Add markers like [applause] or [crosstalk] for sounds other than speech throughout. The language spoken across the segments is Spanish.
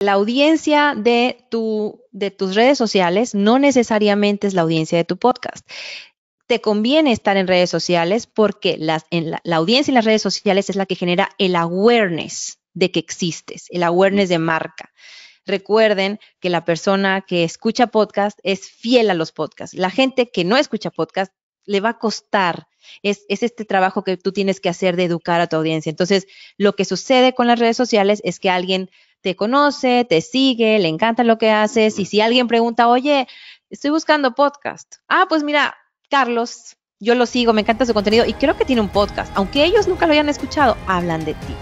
la audiencia de, de tus redes sociales no necesariamente es la audiencia de tu podcast. Te conviene estar en redes sociales porque las, en la, audiencia en las redes sociales es la que genera el awareness de que existes, el awareness de marca. Recuerden que la persona que escucha podcast es fiel a los podcasts. La gente que no escucha podcast le va a costar. Es, es, este trabajo que tú tienes que hacer de educar a tu audiencia. Entonces, lo que sucede con las redes sociales es que alguien te conoce, te sigue, le encanta lo que haces y si alguien pregunta, oye, estoy buscando podcast. Ah, pues mira, Carlos, yo lo sigo, me encanta su contenido y creo que tiene un podcast. Aunque ellos nunca lo hayan escuchado, hablan de ti.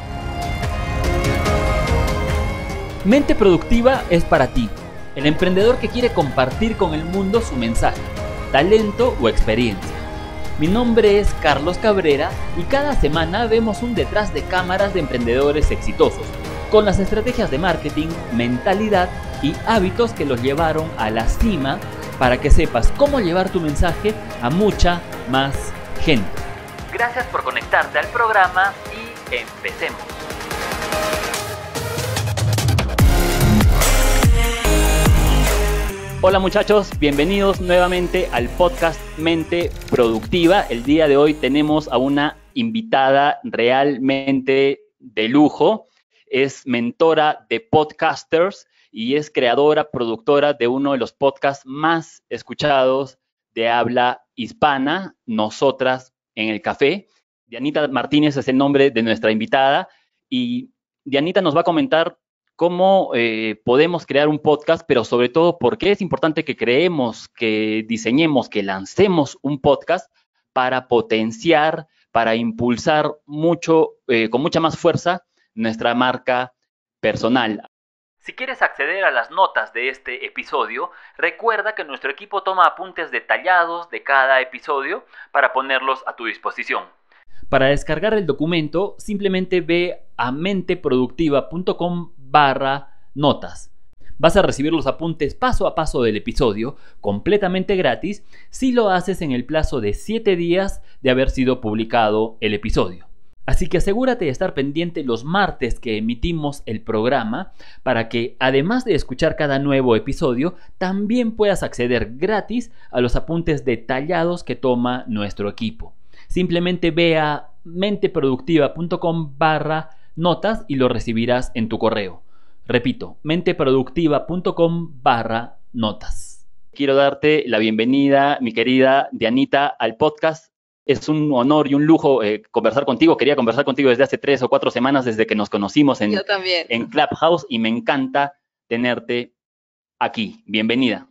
Mente Productiva es para ti, el emprendedor que quiere compartir con el mundo su mensaje, talento o experiencia. Mi nombre es Carlos Cabrera y cada semana vemos un detrás de cámaras de emprendedores exitosos con las estrategias de marketing, mentalidad y hábitos que los llevaron a la cima para que sepas cómo llevar tu mensaje a mucha más gente. Gracias por conectarte al programa y empecemos. Hola muchachos, bienvenidos nuevamente al podcast Mente Productiva. El día de hoy tenemos a una invitada realmente de lujo es mentora de podcasters y es creadora, productora de uno de los podcasts más escuchados de habla hispana, Nosotras en el Café. Dianita Martínez es el nombre de nuestra invitada y Dianita nos va a comentar cómo eh, podemos crear un podcast, pero sobre todo por qué es importante que creemos, que diseñemos, que lancemos un podcast para potenciar, para impulsar mucho, eh, con mucha más fuerza nuestra marca personal. Si quieres acceder a las notas de este episodio, recuerda que nuestro equipo toma apuntes detallados de cada episodio para ponerlos a tu disposición. Para descargar el documento, simplemente ve a menteproductiva.com barra notas. Vas a recibir los apuntes paso a paso del episodio completamente gratis si lo haces en el plazo de 7 días de haber sido publicado el episodio. Así que asegúrate de estar pendiente los martes que emitimos el programa para que, además de escuchar cada nuevo episodio, también puedas acceder gratis a los apuntes detallados que toma nuestro equipo. Simplemente ve a menteproductiva.com barra notas y lo recibirás en tu correo. Repito, menteproductiva.com barra notas. Quiero darte la bienvenida, mi querida Dianita, al podcast es un honor y un lujo eh, conversar contigo. Quería conversar contigo desde hace tres o cuatro semanas, desde que nos conocimos en, en Clubhouse, y me encanta tenerte aquí. Bienvenida.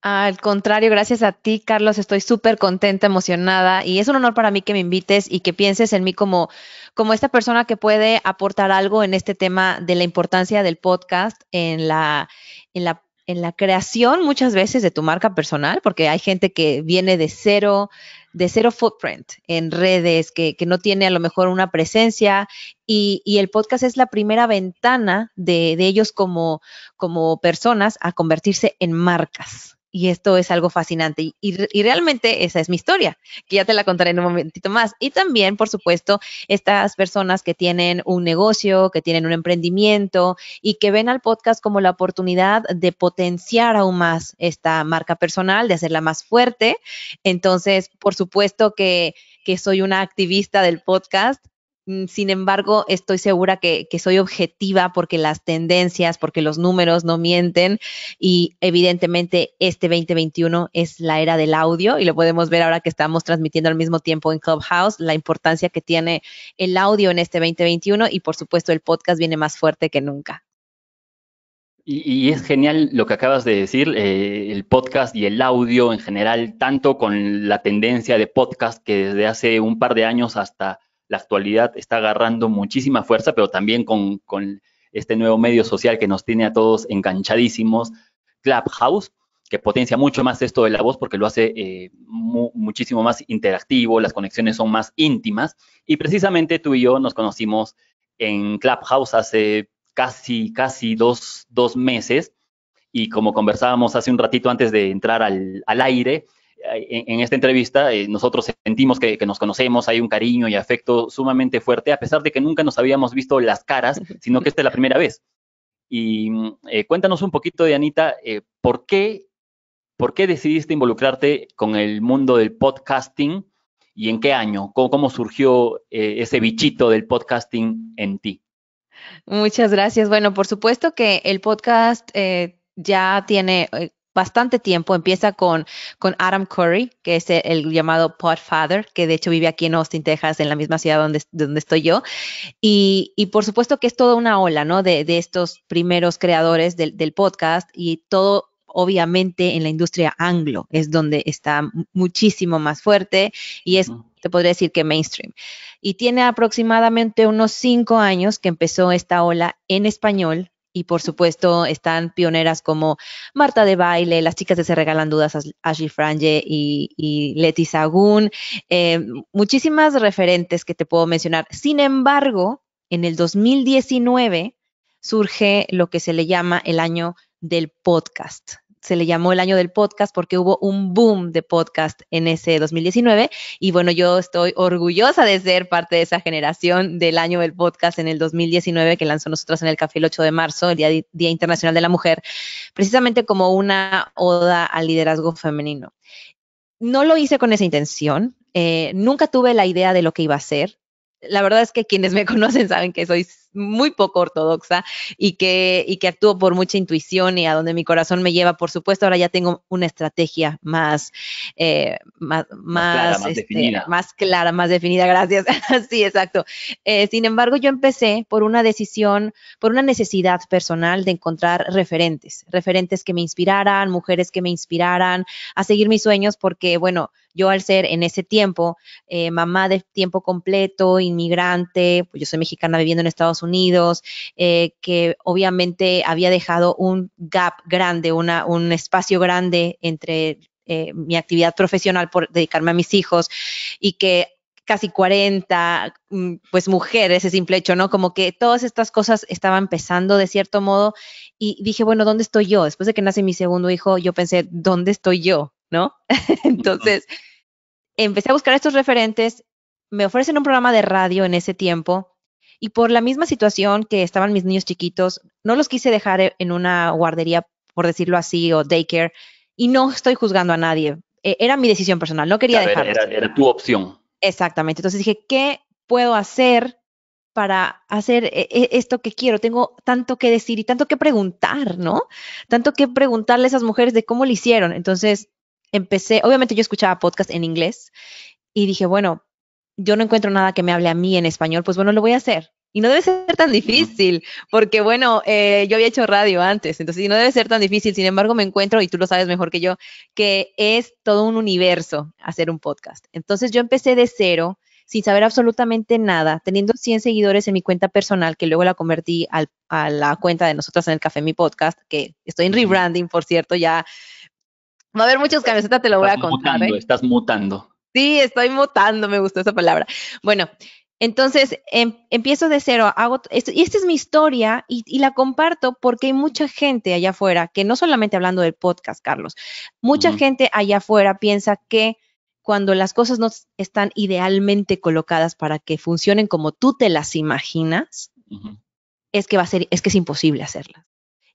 Al contrario, gracias a ti, Carlos. Estoy súper contenta, emocionada y es un honor para mí que me invites y que pienses en mí como, como esta persona que puede aportar algo en este tema de la importancia del podcast en la, en la, en la creación muchas veces de tu marca personal, porque hay gente que viene de cero, de cero footprint en redes, que, que no tiene a lo mejor una presencia y, y el podcast es la primera ventana de, de ellos como, como personas a convertirse en marcas. Y esto es algo fascinante. Y, realmente esa es mi historia, que ya te la contaré en un momentito más. Y también, por supuesto, estas personas que tienen un negocio, que tienen un emprendimiento y que ven al podcast como la oportunidad de potenciar aún más esta marca personal, de hacerla más fuerte. Entonces, por supuesto que, que soy una activista del podcast Mm, sin embargo, estoy segura que, soy objetiva porque las tendencias, porque los números no mienten y evidentemente este 2021 es la era del audio y lo podemos ver ahora que estamos transmitiendo al mismo tiempo en Clubhouse, la importancia que tiene el audio en este 2021 y por supuesto el podcast viene más fuerte que nunca. Y, es genial lo que acabas de decir, eh, el podcast y el audio en general, tanto con la tendencia de podcast que desde hace un par de años hasta la actualidad está agarrando muchísima fuerza, pero también con, este nuevo medio social que nos tiene a todos enganchadísimos, Clubhouse, que potencia mucho más esto de la voz porque lo hace eh, muchísimo más interactivo, las conexiones son más íntimas. Y precisamente tú y yo nos conocimos en Clubhouse hace casi, casi dos, meses. Y como conversábamos hace un ratito antes de entrar al, al aire, eh, en, esta entrevista eh, nosotros sentimos que, nos conocemos, hay un cariño y afecto sumamente fuerte, a pesar de que nunca nos habíamos visto las caras, [laughs] sino que esta es la primera vez. Y mm, eh, cuéntanos un poquito, Dianita, ¿por, qué, ¿por qué decidiste involucrarte con el mundo del podcasting y en qué año? cómo surgió ese bichito del podcasting en ti? Muchas gracias. Bueno, por supuesto que el podcast ya tiene bastante tiempo. Empieza con, con Adam Curry, que es el, llamado Podfather, que de hecho vive aquí en Austin, Texas, en la misma ciudad donde, donde estoy yo. Y, por supuesto que es toda una ola, ¿no? De, estos primeros creadores del, del podcast y todo obviamente en la industria anglo es donde está muchísimo más fuerte y es, te podría decir que mainstream. Y tiene aproximadamente unos cinco años que empezó esta ola en español y por supuesto están pioneras como Marta de Baile, las chicas de Se Regalan Dudas, Ashley Frange y, Leti Sagún, eh, muchísimas referentes que te puedo mencionar. Sin embargo, en el 2019 surge lo que se le llama el año del podcast se le llamó el año del podcast porque hubo un boom de podcast en ese 2019 y bueno, yo estoy orgullosa de ser parte de esa generación del año del podcast en el 2019 que lanzó nosotros en el café el 8 de marzo, el Día, Día Internacional de la Mujer, precisamente como una oda al liderazgo femenino. No lo hice con esa intención, eh, nunca tuve la idea de lo que iba a ser. La verdad es que quienes me [laughs] conocen saben que soy muy poco ortodoxa y que, y que actúo por mucha intuición y a donde mi corazón me lleva. Por supuesto, ahora ya tengo una estrategia más, eh, más, este, más, clara, más, definida. gracias. [laughs] sí, exacto. Eh, sin embargo, yo empecé por una decisión, por una necesidad personal de encontrar referentes, referentes que me inspiraran, mujeres que me inspiraran a seguir mis sueños, porque, bueno, yo al ser en ese tiempo eh, mamá de tiempo completo, inmigrante, pues yo soy mexicana viviendo en Estados Unidos, Unidos, eh, que obviamente había dejado un gap grande, un espacio grande entre eh, mi actividad profesional por dedicarme a mis hijos y que casi 40, mm, pues mujeres, ese simple hecho, ¿no? Como que todas estas cosas estaban empezando de cierto modo y dije, bueno, ¿dónde estoy yo? Después de que nace mi segundo hijo, yo pensé, ¿dónde estoy yo? ¿No? [laughs] Entonces, empecé a buscar estos referentes, me ofrecen un programa de radio en ese tiempo y por la misma situación que estaban mis niños chiquitos, no los quise dejar e-, en una guardería, por decirlo así, o daycare. Y no estoy juzgando a nadie. E-, era mi decisión personal, no quería dejarlos. Era, era tu opción. Exactamente. Entonces dije, ¿qué puedo hacer para hacer e-, esto que quiero. Tengo tanto que decir y tanto que preguntar, ¿no? Tanto que preguntarle a esas mujeres de cómo lo hicieron. Entonces empecé, obviamente yo escuchaba podcast en inglés y dije, bueno, yo no encuentro nada que me hable a mí en español, pues bueno, lo voy a hacer. Y no debe ser tan difícil, porque bueno, eh, yo había hecho radio antes, entonces no debe ser tan difícil, sin embargo me encuentro, y tú lo sabes mejor que yo, que es todo un universo hacer un podcast. Entonces yo empecé de cero, sin saber absolutamente nada, teniendo 100 seguidores en mi cuenta personal, que luego la convertí a la cuenta de nosotras en el café, mi podcast, que estoy en rebranding, por cierto, ya va a haber muchos camisetas, te lo voy a contar. Mutando, ¿eh? Estás mutando. Sí, estoy mutando, me gustó esa palabra. Bueno, entonces em, empiezo de cero, hago este, y esta es mi historia y, la comparto porque hay mucha gente allá afuera, que no solamente hablando del podcast, Carlos, mucha gente allá afuera piensa que cuando las cosas no están idealmente colocadas para que funcionen como tú te las imaginas, es que va a ser, es que es imposible hacerlas.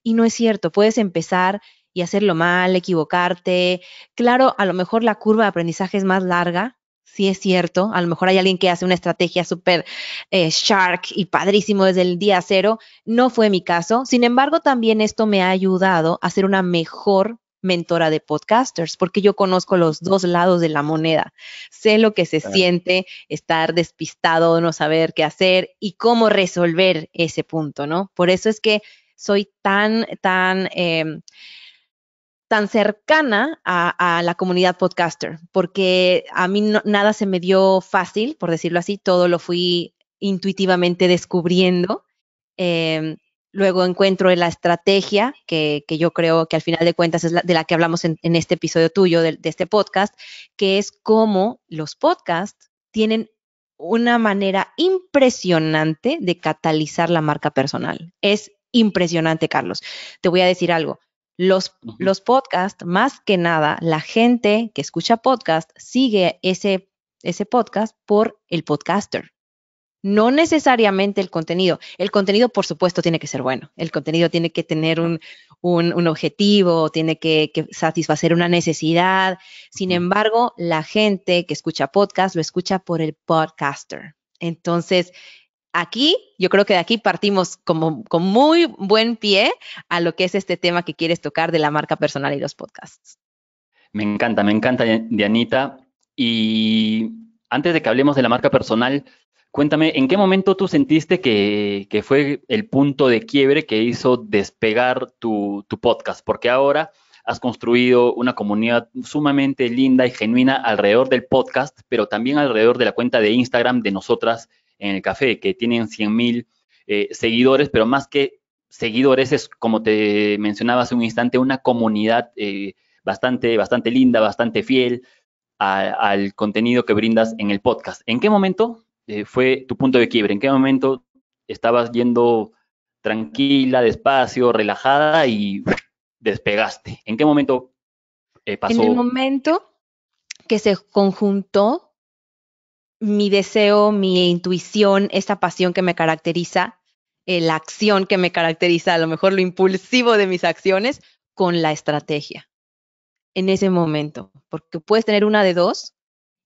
Y no es cierto, puedes empezar y hacerlo mal, equivocarte. Claro, a lo mejor la curva de aprendizaje es más larga, sí es cierto. A lo mejor hay alguien que hace una estrategia súper eh, shark y padrísimo desde el día cero. No fue mi caso. Sin embargo, también esto me ha ayudado a ser una mejor mentora de podcasters, porque yo conozco los dos lados de la moneda. Sé lo que se siente estar despistado, no saber qué hacer y cómo resolver ese punto, ¿no? Por eso es que soy tan, tan... Em, tan cercana a, la comunidad podcaster, porque a mí nada se me dio fácil, por decirlo así, todo lo fui intuitivamente descubriendo. Em, luego encuentro la estrategia, que, yo creo que al final de cuentas es la, de la que hablamos en, este episodio tuyo, de este podcast, que es cómo los podcasts tienen una manera impresionante de catalizar la marca personal. Es impresionante, Carlos. Te voy a decir algo. Los, los podcasts, más que nada, la gente que escucha podcast sigue ese, ese podcast por el podcaster. No necesariamente el contenido. El contenido, por supuesto, tiene que ser bueno. El contenido tiene que tener un, objetivo, tiene que, que, satisfacer una necesidad. Sin embargo, la gente que escucha podcast lo escucha por el podcaster. Entonces, aquí, yo creo que de aquí partimos como, con muy buen pie a lo que es este tema que quieres tocar de la marca personal y los podcasts. Me encanta, me encanta, Dianita. Y antes de que hablemos de la marca personal, cuéntame, ¿en qué momento tú sentiste que, fue el punto de quiebre que hizo despegar tu, tu podcast? Porque ahora has construido una comunidad sumamente linda y genuina alrededor del podcast, pero también alrededor de la cuenta de Instagram de nosotras en el café, que tienen 100.000 mil eh, seguidores, pero más que seguidores es, como te mencionaba hace un instante, una comunidad eh, bastante, bastante linda, bastante fiel al contenido que brindas en el podcast. ¿En qué momento eh, fue tu punto de quiebre? ¿En qué momento estabas yendo tranquila, despacio, relajada y despegaste? ¿En qué momento pasó? En el momento que se conjuntó mi deseo, mi intuición, esta pasión que me caracteriza, eh, la acción que me caracteriza, a lo mejor lo impulsivo de mis acciones, con la estrategia en ese momento, porque puedes tener una de dos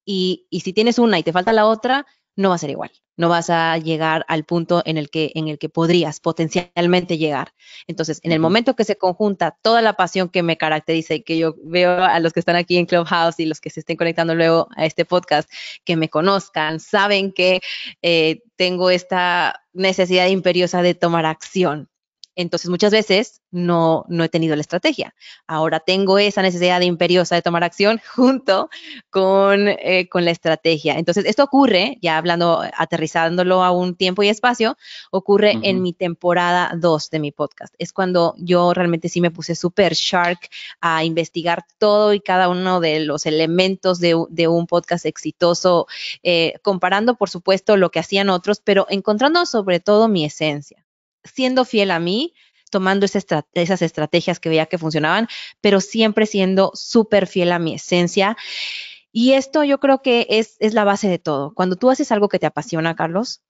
y, y si tienes una y te falta la otra, no va a ser igual. No vas a llegar al punto en el que, en el que podrías potencialmente llegar. Entonces, en el momento que se conjunta toda la pasión que me caracteriza y que yo veo a los que están aquí en Clubhouse y los que se estén conectando luego a este podcast, que me conozcan, saben que eh, tengo esta necesidad imperiosa de tomar acción. Entonces, muchas veces no, no he tenido la estrategia. Ahora tengo esa necesidad imperiosa de tomar acción [laughs] junto eh, con, la estrategia. Entonces, esto ocurre, ya hablando, aterrizándolo a un tiempo y espacio, ocurre en mi temporada 2 de mi podcast. Es cuando yo realmente sí me puse súper shark a investigar todo y cada uno de los elementos de, un podcast exitoso, eh, comparando, por supuesto, lo que hacían otros, pero encontrando sobre todo mi esencia siendo fiel a mí, tomando esas estrategias que veía que funcionaban, pero siempre siendo súper fiel a mi esencia. Y esto yo creo que es, es la base de todo. Cuando tú haces algo que te apasiona, Carlos,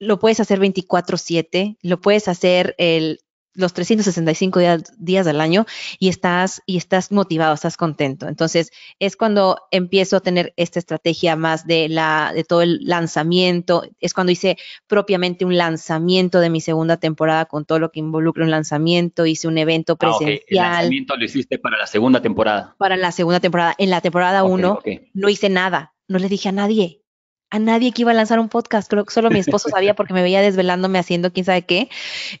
lo puedes hacer 24/7, lo puedes hacer el los 365 días, días del año y estás, y estás motivado, estás contento. Entonces, es cuando empiezo a tener esta estrategia más de, la, de todo el lanzamiento. Es cuando hice propiamente un lanzamiento de mi segunda temporada con todo lo que involucra un lanzamiento. Hice un evento ah, presencial. El lanzamiento lo hiciste para la segunda temporada. Para la segunda temporada. En la temporada uno no hice nada. No le dije a nadie a nadie que iba a lanzar un podcast. Creo que solo mi esposo [laughs] sabía porque me veía desvelándome haciendo quién sabe qué.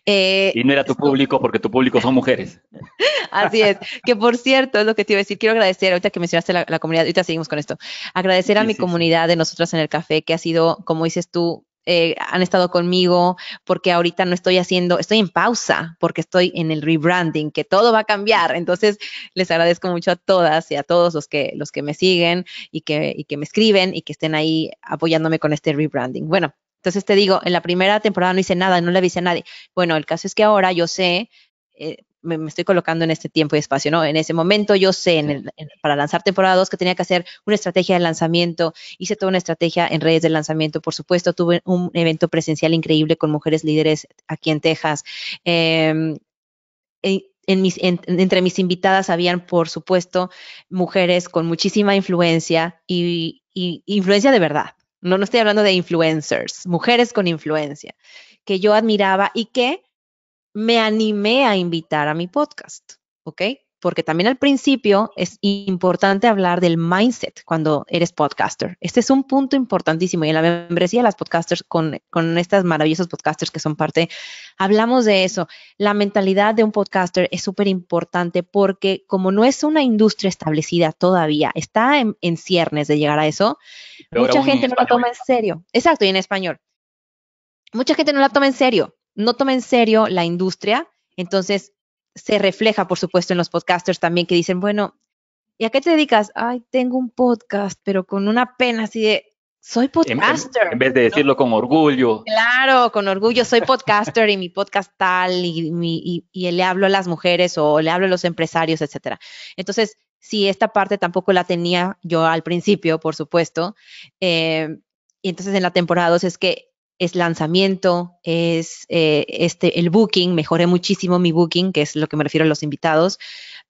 Eh, y no era tu público porque tu público son mujeres. [laughs] Así es. Que por cierto, es lo que te iba a decir. Quiero agradecer, ahorita que mencionaste la, comunidad, ahorita seguimos con esto. Agradecer a mi comunidad de nosotras en el café, que ha sido, como dices tú, eh, han estado conmigo, porque ahorita no estoy haciendo, estoy en pausa, porque estoy en el rebranding, que todo va a cambiar. Entonces, les agradezco mucho a todas y a todos los que, los que me siguen y que, que me escriben y que estén ahí apoyándome con este rebranding. Bueno, entonces te digo, en la primera temporada no hice nada, no le avisé a nadie. Bueno, el caso es que ahora yo sé eh, me, estoy colocando en este tiempo y espacio, ¿no? En ese momento yo sé, para lanzar temporada 2, que tenía que hacer una estrategia de lanzamiento, hice toda una estrategia en redes de lanzamiento, por supuesto, tuve un evento presencial increíble con mujeres líderes aquí en Texas. Em, e, en, entre mis invitadas habían, por supuesto, mujeres con muchísima influencia y, y, influencia de verdad. No, no estoy hablando de influencers, mujeres con influencia que yo admiraba y que me animé a invitar a mi podcast, ¿ok? Porque también al principio es importante hablar del mindset cuando eres podcaster. Este es un punto importantísimo y en la membresía de las podcasters con, estas maravillosas podcasters que son parte, hablamos de eso. La mentalidad de un podcaster es súper importante porque como no es una industria establecida todavía, está en, ciernes de llegar a eso, mucha gente no la toma en serio. Exacto, y en español. Mucha gente no la toma en serio no toma en serio la industria, entonces se refleja, por supuesto, en los podcasters también que dicen, bueno, ¿y a qué te dedicas? Ay, tengo un podcast, pero con una pena así de, soy podcaster. En, vez de decirlo con orgullo. Claro, con orgullo, soy podcaster y mi podcast tal, y, le hablo a las mujeres o le hablo a los empresarios, etcétera. Entonces, sí, esta parte tampoco la tenía yo al principio, por supuesto. Eh, y entonces en la temporada 2 es que es lanzamiento, es eh, este, el booking, mejoré muchísimo mi booking, que es lo que me refiero a los invitados.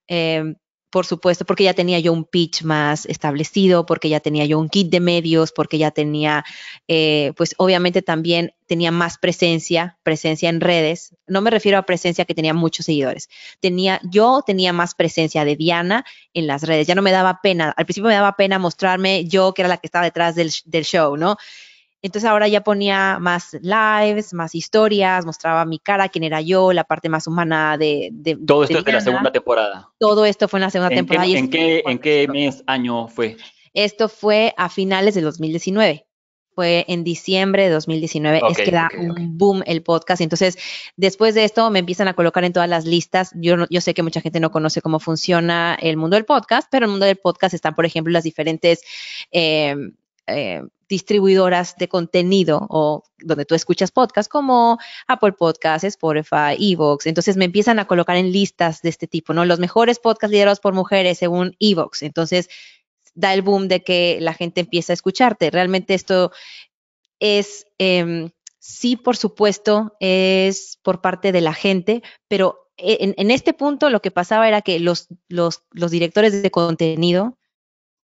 Em, por supuesto, porque ya tenía yo un pitch más establecido, porque ya tenía yo un kit de medios, porque ya tenía, eh, pues obviamente también tenía más presencia, presencia en redes. No me refiero a presencia que tenía muchos seguidores. Tenía, yo tenía más presencia de Diana en las redes. Ya no me daba pena, al principio me daba pena mostrarme yo que era la que estaba detrás del, del show, ¿no? Entonces ahora ya ponía más lives, más historias, mostraba mi cara, quién era yo, la parte más humana de... Todo esto es de la segunda temporada. Todo esto fue en la segunda temporada. y ¿en, qué, mes, año fue? Esto fue a finales del 2019 fue en diciembre de 2019, es que da un boom el podcast. Entonces, después de esto me empiezan a colocar en todas las listas. Yo, yo sé que mucha gente no conoce cómo funciona el mundo del podcast, pero en el mundo del podcast están, por ejemplo, las diferentes eh, eh, distribuidoras de contenido o donde tú escuchas podcasts como Apple Podcasts, Spotify, Evox. Entonces me empiezan a colocar en listas de este tipo, ¿no? Los mejores podcasts liderados por mujeres según Evox. Entonces da el boom de que la gente empieza a escucharte. Realmente esto es, em, sí, por supuesto, es por parte de la gente, pero e, en, este punto lo que pasaba era que los, los, los directores de contenido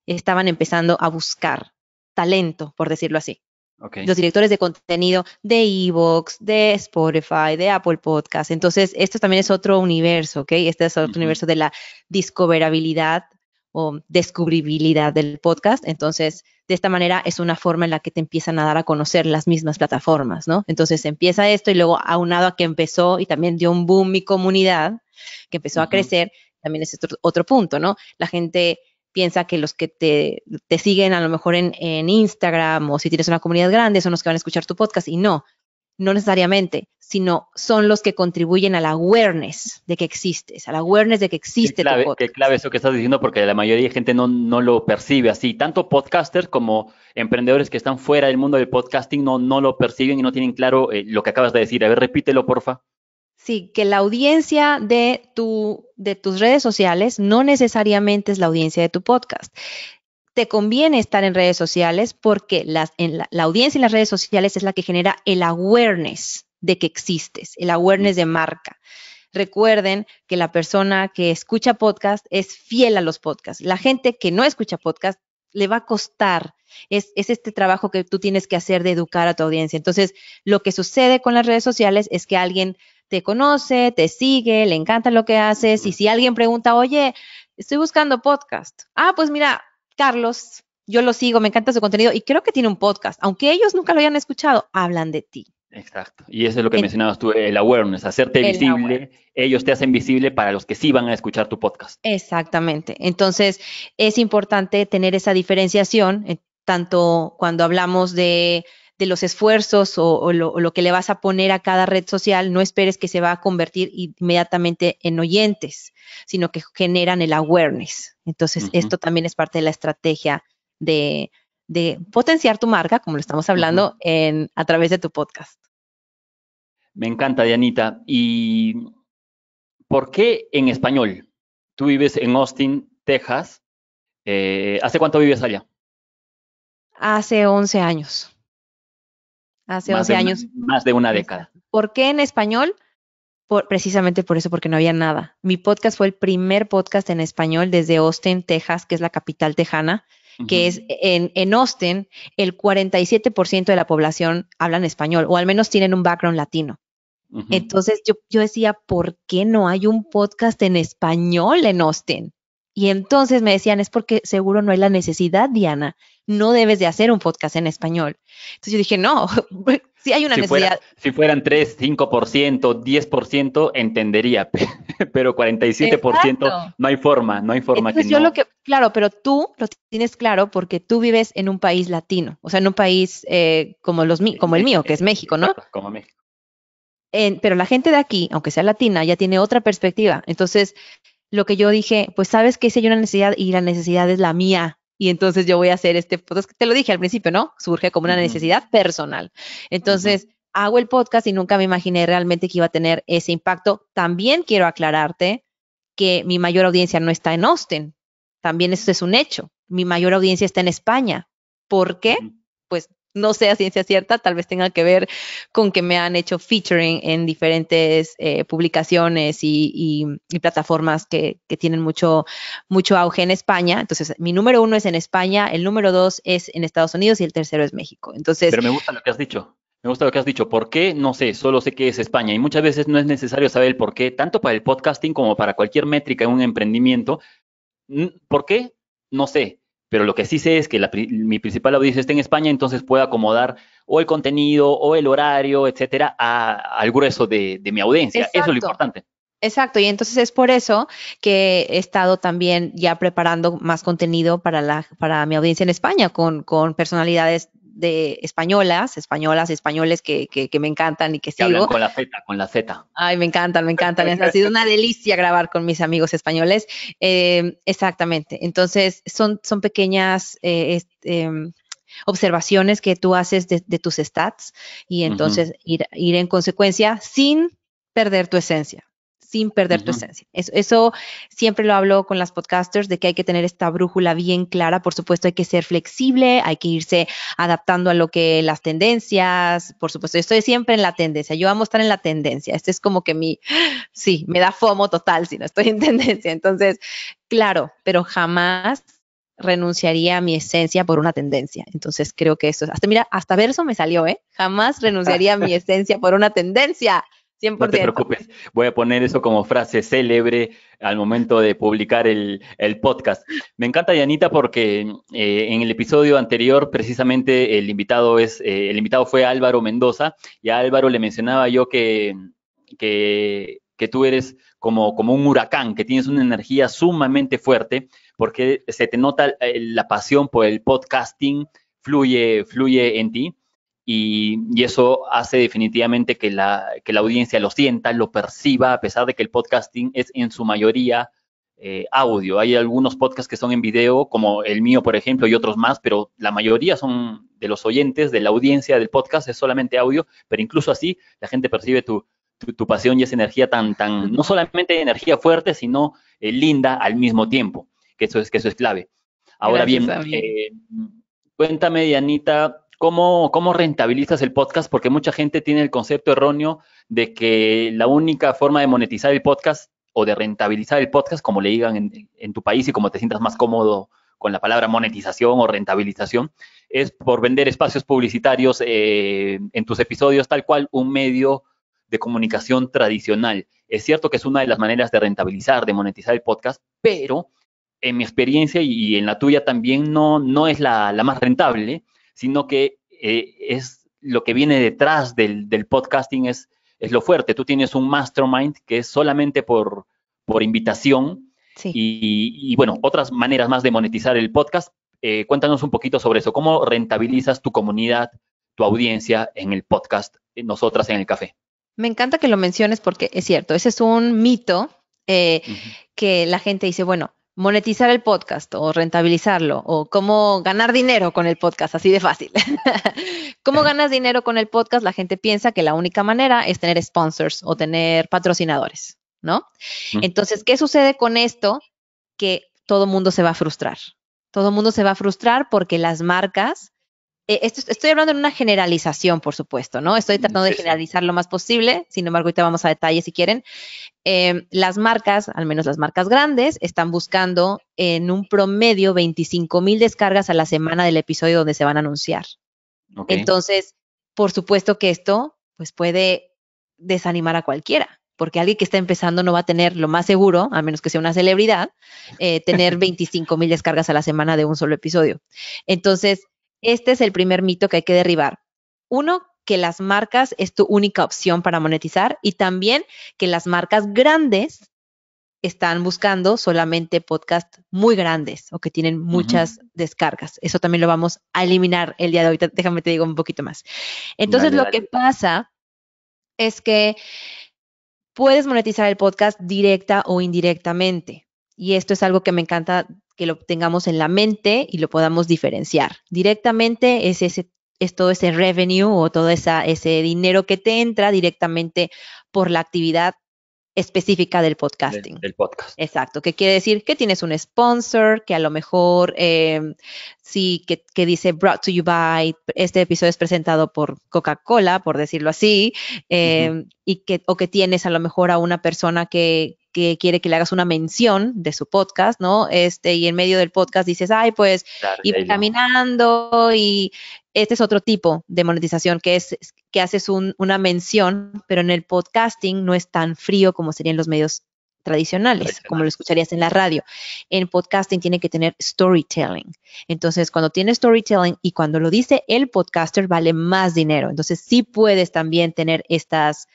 estaban empezando a buscar talento, por decirlo así. Los directores de contenido de Evox, de Spotify, de Apple Podcast. Entonces, esto también es otro universo, ¿ok? Este es otro universo de la discoverabilidad o descubribilidad del podcast. Entonces, de esta manera es una forma en la que te empiezan a dar a conocer las mismas plataformas, ¿no? Entonces, empieza esto y luego aunado a que empezó y también dio un boom mi comunidad, que empezó a crecer, también es otro, otro punto, ¿no? La gente piensa que los que te, te siguen a lo mejor en, en, Instagram o si tienes una comunidad grande son los que van a escuchar tu podcast y no, no necesariamente, sino son los que contribuyen a la awareness de que existes, a la awareness de que existe qué clave, tu podcast. Qué clave eso que estás diciendo porque la mayoría de gente no, no lo percibe así, tanto podcasters como emprendedores que están fuera del mundo del podcasting no, no lo perciben y no tienen claro eh, lo que acabas de decir. A ver, repítelo, porfa. Sí, que la audiencia de, de tus redes sociales no necesariamente es la audiencia de tu podcast te conviene estar en redes sociales porque las, en la, audiencia en las redes sociales es la que genera el awareness de que existes, el awareness de marca. Recuerden que la persona que escucha podcast es fiel a los podcasts. La gente que no escucha podcast le va a costar. Es, es este trabajo que tú tienes que hacer de educar a tu audiencia. Entonces, lo que sucede con las redes sociales es que alguien te conoce, te sigue, le encanta lo que haces y si alguien pregunta, oye, estoy buscando podcast. Ah, pues mira, Carlos, yo lo sigo, me encanta su contenido y creo que tiene un podcast. Aunque ellos nunca lo hayan escuchado, hablan de ti. Exacto. Y eso es lo que mencionabas tú, el awareness, hacerte visible. Ellos te hacen visible para los que sí van a escuchar tu podcast. Exactamente. Entonces, es importante tener esa diferenciación, eh, tanto cuando hablamos de de los esfuerzos o, lo, que le vas a poner a cada red social, no esperes que se va a convertir inmediatamente en oyentes, sino que generan el awareness. Entonces, esto también es parte de la estrategia de, de potenciar tu marca, como lo estamos hablando, en, a través de tu podcast. Me encanta, Dianita. ¿Y por qué en español? Tú vives en Austin, Texas. Eh, ¿Hace cuánto vives allá? Hace 11 años hace años. Más de una este, década. ¿Por qué en español? precisamente por eso, porque no había nada. Mi podcast fue el primer podcast en español desde Austin, Texas, que es la capital tejana, que es en, en Austin el 47% de la población hablan español o al menos tienen un background latino. Entonces yo, yo decía, ¿por qué no hay un podcast en español en Austin? Y entonces me decían, es porque seguro no hay la necesidad, Diana no debes de hacer un podcast en español. Entonces yo dije, no, si [laughs] hay una necesidad. si fueran 3, 5%, 10%, entendería, [laughs] pero 47% no hay forma, no hay forma. que yo lo que, claro, pero tú lo tienes claro porque tú vives en un país latino, o sea, en un país eh, como, los, como el mío, que es México, ¿no? Como México. pero la gente de aquí, aunque sea latina, ya tiene otra perspectiva. Entonces, lo que yo dije, pues sabes que si hay una necesidad y la necesidad es la mía, y entonces yo voy a hacer este podcast pues, que te lo dije al principio, ¿no? Surge como una necesidad personal. Entonces, hago el podcast y nunca me imaginé realmente que iba a tener ese impacto. También quiero aclararte que mi mayor audiencia no está en Austin. También eso es un hecho. Mi mayor audiencia está en España. ¿Por qué? Pues no sea ciencia cierta, tal vez tenga que ver con que me han hecho featuring en diferentes eh, publicaciones y, plataformas que, tienen mucho, mucho auge en España. Entonces, mi número uno es en España, el número dos es en Estados Unidos y el tercero es México. Entonces, Pero me gusta lo que has dicho. Me gusta lo que has dicho. ¿Por qué? No sé, solo sé que es España. Y muchas veces no es necesario saber el por qué, tanto para el podcasting como para cualquier métrica en un emprendimiento. ¿Por qué? No sé pero lo que sí sé es que mi principal audiencia está en España, entonces puedo acomodar o el contenido o el horario, etcétera, a, al grueso de, mi audiencia. Eso es lo importante. Exacto, y entonces es por eso que he estado también ya preparando más contenido para, la, para mi audiencia en España con, con personalidades de españolas, españolas, españoles que, que, me encantan y que, que sigo. con la Z, con la Z. Ay, me encantan, me encantan. ha sido una delicia grabar con mis amigos españoles. Eh, exactamente. Entonces, son, son pequeñas eh, em, observaciones que tú haces de, tus stats y entonces ir, ir en consecuencia sin perder tu esencia sin perder tu esencia. Eso, siempre lo hablo con las podcasters de que hay que tener esta brújula bien clara. Por supuesto, hay que ser flexible, hay que irse adaptando a lo que las tendencias, por supuesto, estoy siempre en la tendencia, yo amo estar en la tendencia. Este es como que mi, [gasps] sí, me da fomo total si no estoy en [laughs] tendencia. Entonces, claro, pero jamás renunciaría a mi esencia por una tendencia. Entonces creo que eso, hasta mira, hasta verso me salió, ¿eh? Jamás renunciaría a mi [laughs] esencia por una tendencia. No te preocupes, voy a poner eso como frase célebre al momento de publicar el, podcast. Me encanta, Yanita, porque eh, en el episodio anterior, precisamente, el invitado, es, eh, el invitado fue Álvaro Mendoza, y a Álvaro le mencionaba yo que, que, tú eres como, como un huracán, que tienes una energía sumamente fuerte, porque se te nota eh, la pasión por el podcasting, fluye, fluye en ti y, eso hace definitivamente que la, la audiencia lo sienta, lo perciba, a pesar de que el podcasting es en su mayoría eh, audio. Hay algunos podcasts que son en video, como el mío, por ejemplo, y otros más, pero la mayoría son de los oyentes, de la audiencia del podcast, es solamente audio, pero incluso así la gente percibe tu, pasión y esa energía tan, tan, no solamente energía fuerte, sino eh, linda al mismo tiempo, que eso es, que eso es clave. Ahora bien, eh, cuéntame, Dianita, ¿Cómo, rentabilizas el podcast? Porque mucha gente tiene el concepto erróneo de que la única forma de monetizar el podcast o de rentabilizar el podcast, como le digan en, tu país y como te sientas más cómodo con la palabra monetización o rentabilización, es por vender espacios publicitarios eh, en tus episodios, tal cual un medio de comunicación tradicional. Es cierto que es una de las maneras de rentabilizar, de monetizar el podcast, pero en mi experiencia y en la tuya también no, es la más rentable sino que eh, es lo que viene detrás del, podcasting es, es, lo fuerte. Tú tienes un mastermind que es solamente por, por invitación y, y, bueno, otras maneras más de monetizar el podcast. Eh, cuéntanos un poquito sobre eso. ¿Cómo rentabilizas tu comunidad, tu audiencia en el podcast, eh, nosotras en el café? Me encanta que lo menciones porque es cierto, ese es un mito que la gente dice, bueno, monetizar el podcast o rentabilizarlo o cómo ganar dinero con el podcast, así de fácil. [laughs] ¿Cómo ganas dinero con el podcast? La gente piensa que la única manera es tener sponsors o tener patrocinadores, ¿no? Entonces, ¿qué sucede con esto? Que todo mundo se va a frustrar. Todo mundo se va a frustrar porque las marcas eh, estoy hablando en una generalización, por supuesto, ¿no? Estoy tratando de generalizar lo más posible, sin embargo, ahorita vamos a detalles si quieren. Eh, las marcas, al menos las marcas grandes, están buscando en un promedio 25 mil descargas a la semana del episodio donde se van a anunciar. Entonces, por supuesto que esto pues puede desanimar a cualquiera, porque alguien que está empezando no va a tener lo más seguro, a menos que sea una celebridad, eh, tener 25 [laughs] mil descargas a la semana de un solo episodio. Entonces, este es el primer mito que hay que derribar. Uno, que las marcas es tu única opción para monetizar y también que las marcas grandes están buscando solamente podcasts muy grandes o que tienen muchas descargas. Eso también lo vamos a eliminar el día de hoy. Déjame te digo un poquito más. Entonces lo que pasa es que puedes monetizar el podcast directa o indirectamente. Y esto es algo que me encanta que lo tengamos en la mente y lo podamos diferenciar. Directamente es, es todo ese revenue o todo esa, ese dinero que te entra directamente por la actividad específica del podcasting. Del, podcast. Exacto, qué quiere decir que tienes un sponsor, que a lo mejor em, sí, que, dice brought to you by, este episodio es presentado por Coca-Cola, por decirlo así, em, y que, o que tienes a lo mejor a una persona que, que quiere que le hagas una mención de su podcast, ¿no? Este, y en medio del podcast dices, ay, pues, caminando, y este es otro tipo de monetización que es que haces una mención, pero en el podcasting no es tan frío como serían los medios tradicionales, como lo escucharías en la radio. En podcasting tiene que tener storytelling. Entonces, cuando tiene storytelling y cuando lo dice el podcaster, vale más dinero. Entonces, sí puedes también tener estas,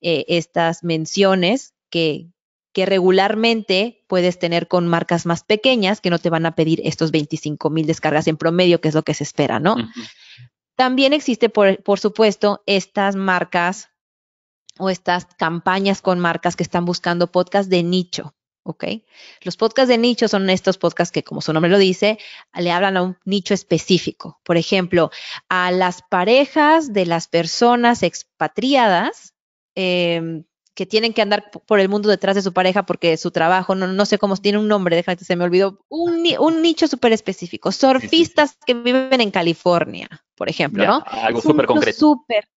eh, estas menciones que, que regularmente puedes tener con marcas más pequeñas que no te van a pedir estos 25 mil descargas en promedio, que es lo que se espera, ¿no? También existe, por, supuesto, estas marcas o estas campañas con marcas que están buscando podcast de nicho, ¿ok? Los podcasts de nicho son estos podcasts que, como su nombre lo dice, le hablan a un nicho específico. Por ejemplo, a las parejas de las personas expatriadas eh, que tienen que andar por el mundo detrás de su pareja porque su trabajo, no, sé cómo tiene un nombre, déjate, se me olvidó, un, nicho súper específico, surfistas que viven en California, por ejemplo, Algo súper concreto. Súper,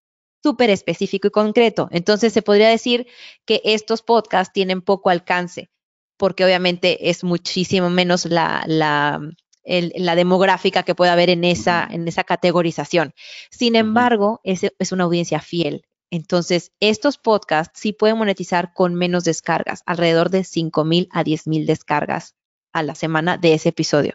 súper específico y concreto. Entonces se podría decir que estos podcasts tienen poco alcance, porque obviamente es muchísimo menos la, la la demográfica que puede haber en esa, en esa categorización. Sin embargo, es, una audiencia fiel, entonces, estos podcasts sí pueden monetizar con menos descargas, alrededor de mil a mil descargas a la semana de ese episodio.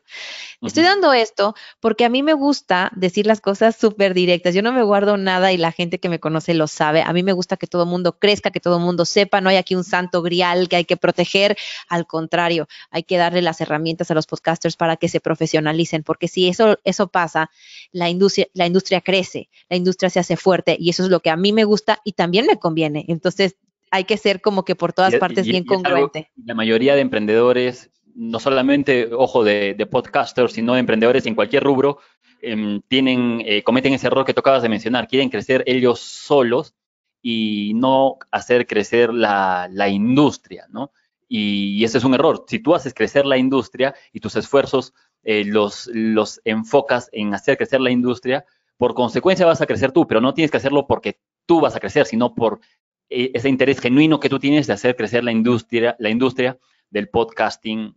Estoy dando esto porque a mí me gusta decir las cosas súper directas. Yo no me guardo nada y la gente que me conoce lo sabe. A mí me gusta que todo el mundo crezca, que todo el mundo sepa. No hay aquí un santo grial que hay que proteger. Al contrario, hay que darle las herramientas a los podcasters para que se profesionalicen, porque si eso, eso pasa, la industria, la industria crece, la industria se hace fuerte y eso es lo que a mí me gusta y también me conviene. Entonces, hay que ser como que por todas partes bien congruente. la mayoría de emprendedores no solamente, ojo, de, podcasters, sino de emprendedores en cualquier rubro, em, tienen, eh, cometen ese error que tocabas de mencionar, quieren crecer ellos solos y no hacer crecer la, industria, ¿no? Y, y, ese es un error. Si tú haces crecer la industria y tus esfuerzos eh, los, los enfocas en hacer crecer la industria, por consecuencia vas a crecer tú, pero no tienes que hacerlo porque tú vas a crecer, sino por eh, ese interés genuino que tú tienes de hacer crecer la industria, la industria del podcasting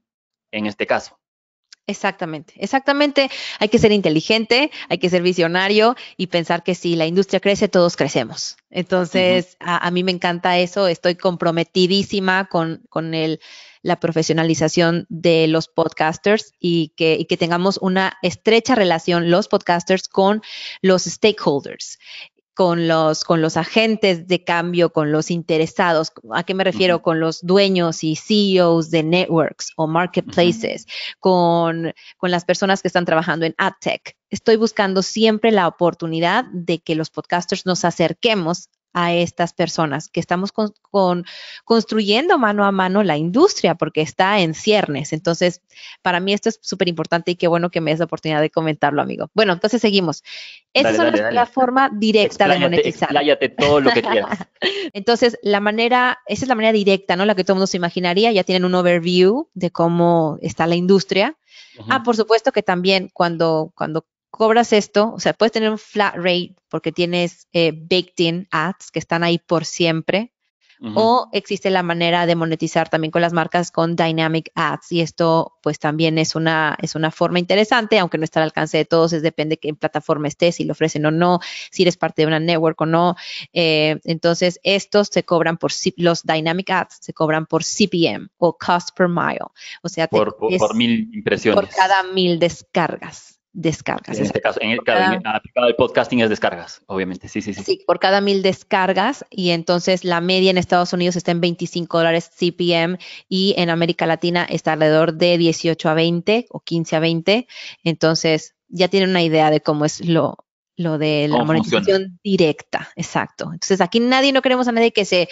en este caso. Exactamente, exactamente. Hay que ser inteligente, hay que ser visionario y pensar que si la industria crece, todos crecemos. Entonces, a, mí me encanta eso, estoy comprometidísima con, con el, la profesionalización de los podcasters y que, y que, tengamos una estrecha relación los podcasters con los stakeholders con los, con los agentes de cambio, con los interesados. ¿A qué me refiero? Con los dueños y CEOs de networks o marketplaces, con, con las personas que están trabajando en AdTech. Estoy buscando siempre la oportunidad de que los podcasters nos acerquemos a estas personas, que estamos con, construyendo mano a mano la industria porque está en ciernes. Entonces, para mí esto es súper importante y qué bueno que me des la oportunidad de comentarlo, amigo. Bueno, entonces seguimos. Esa es la, forma directa de monetizar. todo lo que quieras. [laughs] entonces, la manera, esa es la manera directa, ¿no? La que todo el mundo se imaginaría. Ya tienen un overview de cómo está la industria. Ah, por supuesto que también cuando, cuando cobras esto, o sea, puedes tener un flat rate porque tienes eh, baked in ads que están ahí por siempre. O existe la manera de monetizar también con las marcas con dynamic ads y esto pues también es una, es una forma interesante, aunque no está al alcance de todos, es depende de qué plataforma estés, si lo ofrecen o no, si eres parte de una network o no. Eh, entonces estos se cobran por, los dynamic ads se cobran por CPM o cost per mile, o sea, por, por mil impresiones. Por cada mil descargas descargas. en este caso, en el, podcasting es descargas, obviamente, sí, sí, sí. Sí, por cada mil descargas y entonces la media en Estados Unidos está en 25 dólares CPM y en América Latina está alrededor de 18 a 20 o 15 a 20. Entonces ya tienen una idea de cómo es lo, lo de la monetización directa, exacto. Entonces aquí nadie, no queremos a nadie que se,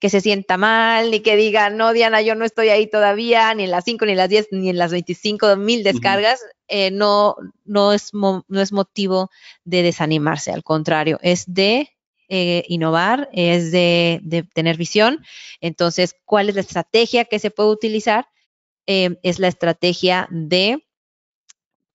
que se sienta mal, ni que diga, no, Diana, yo no estoy ahí todavía, ni en las 5, ni en las 10, ni en las 25 mil descargas. Eh, no, no, es no es motivo de desanimarse, al contrario, es de eh, innovar, es de, tener visión. Entonces, ¿cuál es la estrategia que se puede utilizar? Eh, es la estrategia de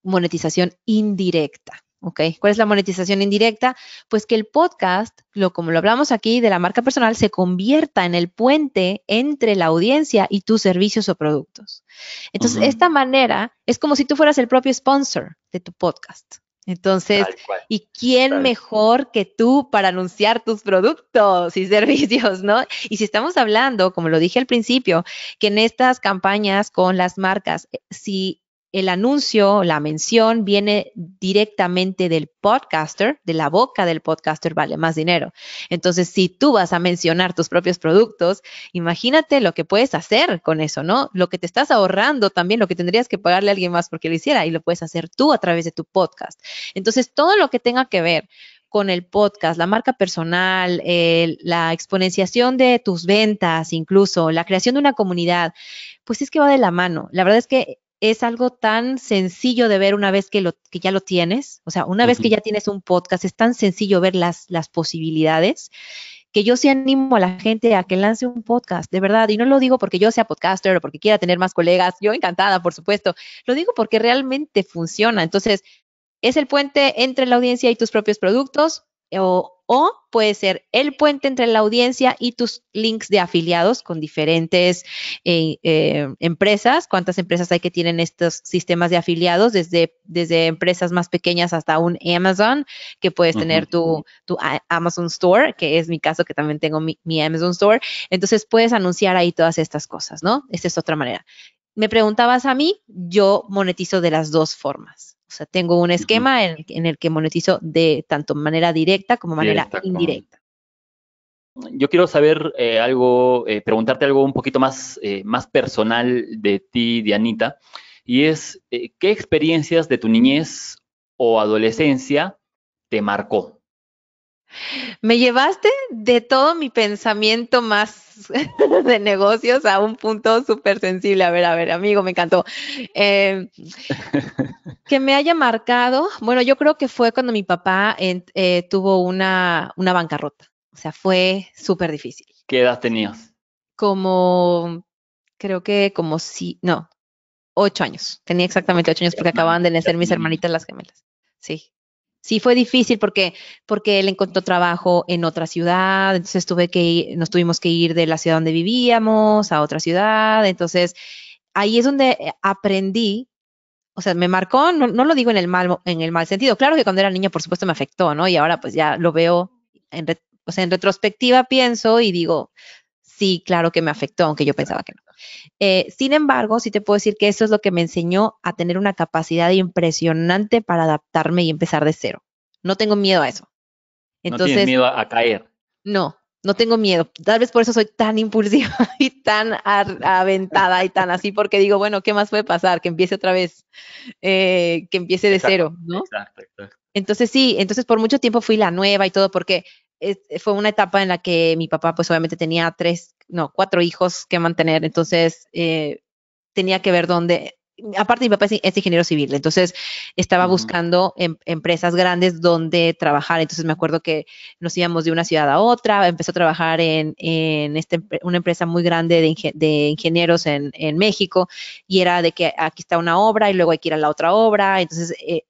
monetización indirecta. ¿ok? ¿Cuál es la monetización indirecta? Pues que el podcast, como lo hablamos aquí de la marca personal, se convierta en el puente entre la audiencia y tus servicios o productos. Entonces, esta manera es como si tú fueras el propio sponsor de tu podcast. Entonces, ¿y quién mejor que tú para anunciar tus productos y [laughs] servicios, no? Y si estamos hablando, como lo dije al principio, que en estas campañas con las marcas, eh, si el anuncio, la mención viene directamente del podcaster, de la boca del podcaster vale más dinero. Entonces, si tú vas a mencionar tus propios productos, imagínate lo que puedes hacer con eso, ¿no? Lo que te estás ahorrando también, lo que tendrías que pagarle a alguien más porque lo hiciera y lo puedes hacer tú a través de tu podcast. Entonces, todo lo que tenga que ver con el podcast, la marca personal, la exponenciación de tus ventas, incluso la creación de una comunidad, pues es que va de la mano. La verdad es que es algo tan sencillo de ver una vez que, lo, que ya lo tienes, o sea, una vez que ya tienes un podcast, es tan sencillo ver las, las posibilidades que yo sí animo a la gente a que lance un podcast, de verdad, y no lo digo porque yo sea podcaster o porque quiera tener más colegas, yo encantada, por supuesto, lo digo porque realmente funciona. Entonces, es el puente entre la audiencia y tus propios productos o, o puede ser el puente entre la audiencia y tus links de afiliados con diferentes eh, eh, empresas. ¿Cuántas empresas hay que tienen estos sistemas de afiliados? Desde, desde empresas más pequeñas hasta un Amazon, que puedes tener tu, Amazon Store, que es mi caso, que también tengo mi, mi Amazon Store. Entonces puedes anunciar ahí todas estas cosas, ¿no? Esta es otra manera. Me preguntabas a mí, yo monetizo de las dos formas. O sea, tengo un esquema en, el que monetizo de tanto manera directa como manera indirecta. Yo quiero saber eh, algo, eh, preguntarte algo un poquito más, eh, más personal de ti, Dianita, y es, ¿qué experiencias de tu niñez o adolescencia te marcó? Me llevaste de todo mi pensamiento más [laughs] de negocios a un punto súper sensible. A ver, a ver, amigo, me encantó. Em, [laughs] que me haya marcado, bueno, yo creo que fue cuando mi papá eh, tuvo una, una bancarrota. O sea, fue súper difícil. ¿Qué edad tenías? Como, creo que como si, no, ocho años. Tenía exactamente ocho años porque acababan de nacer mis hermanitas las gemelas. Sí sí fue difícil porque, porque él encontró trabajo en otra ciudad, entonces tuve que nos tuvimos que ir de la ciudad donde vivíamos a otra ciudad, entonces ahí es donde eh, aprendí, o sea, me marcó, no, lo digo en el, mal, en el mal sentido, claro que cuando era niña por supuesto me afectó, ¿no? Y ahora pues ya lo veo, o sea, en retrospectiva pienso y digo, sí, claro que me afectó, aunque yo pensaba que no. Eh, sin embargo, sí te puedo decir que eso es lo que me enseñó a tener una capacidad impresionante para adaptarme y empezar de cero. No tengo miedo a eso. Entonces, no tienes miedo a caer. No, no tengo miedo. Tal vez por eso soy tan impulsiva [laughs] y tan aventada y tan así, porque digo, bueno, ¿qué más puede pasar? Que empiece otra vez, eh, que empiece de cero, ¿no? exacto. Entonces sí, entonces por mucho tiempo fui la nueva y todo, porque fue una etapa en la que mi papá, pues obviamente tenía tres, no, cuatro hijos que mantener, entonces eh, tenía que ver dónde. Aparte, mi papá es, ingeniero civil, entonces estaba buscando em, empresas grandes donde trabajar. Entonces me acuerdo que nos íbamos de una ciudad a otra, empezó a trabajar en, este, una empresa muy grande de, ingenieros en, México y era de que aquí está una obra y luego hay que ir a la otra obra. Entonces, eh,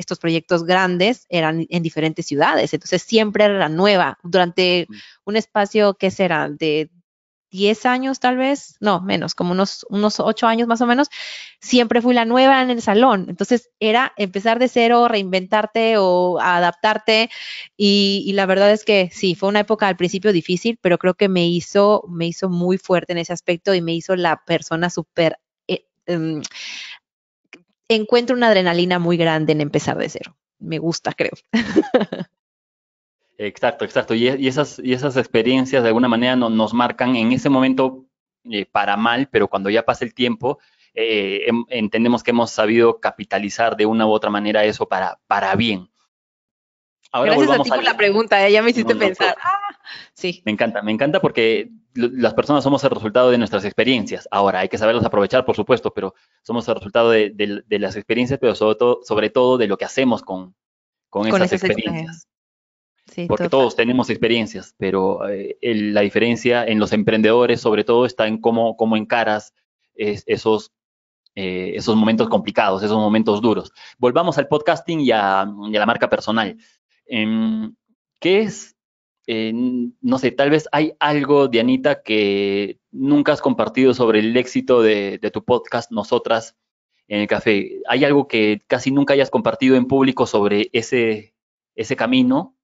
estos proyectos grandes eran en diferentes ciudades, entonces siempre era la nueva. Durante un espacio ¿qué será de 10 años tal vez, no, menos, como unos, unos 8 años más o menos, siempre fui la nueva en el salón. Entonces era empezar de cero, reinventarte o adaptarte. Y, la verdad es que sí, fue una época al principio difícil, pero creo que me hizo, me hizo muy fuerte en ese aspecto y me hizo la persona súper eh, em, encuentro una adrenalina muy grande en empezar de cero. Me gusta, creo. [laughs] Exacto, exacto. Y, esas, experiencias de alguna manera nos marcan en ese momento eh, para mal, pero cuando ya pasa el tiempo, eh, em, entendemos que hemos sabido capitalizar de una u otra manera eso para, bien. Ahora Gracias a ti por la pregunta, ¿eh? ya me hiciste pensar. Ah, sí. Me encanta, me encanta porque las personas somos el resultado de nuestras experiencias. Ahora, hay que saberlas aprovechar, por supuesto, pero somos el resultado de, las experiencias, pero sobre todo, sobre todo de lo que hacemos con, con, esas, experiencias. Porque todos tenemos experiencias, pero eh, la diferencia en los emprendedores, sobre todo, está en cómo, cómo encaras esos, eh, esos momentos complicados, esos momentos duros. Volvamos al podcasting y a, la marca personal. Em, ¿Qué es eh, no sé, tal vez hay algo, Dianita, que nunca has compartido sobre el éxito de, tu podcast Nosotras en el Café. ¿Hay algo que casi nunca hayas compartido en público sobre ese, ese camino?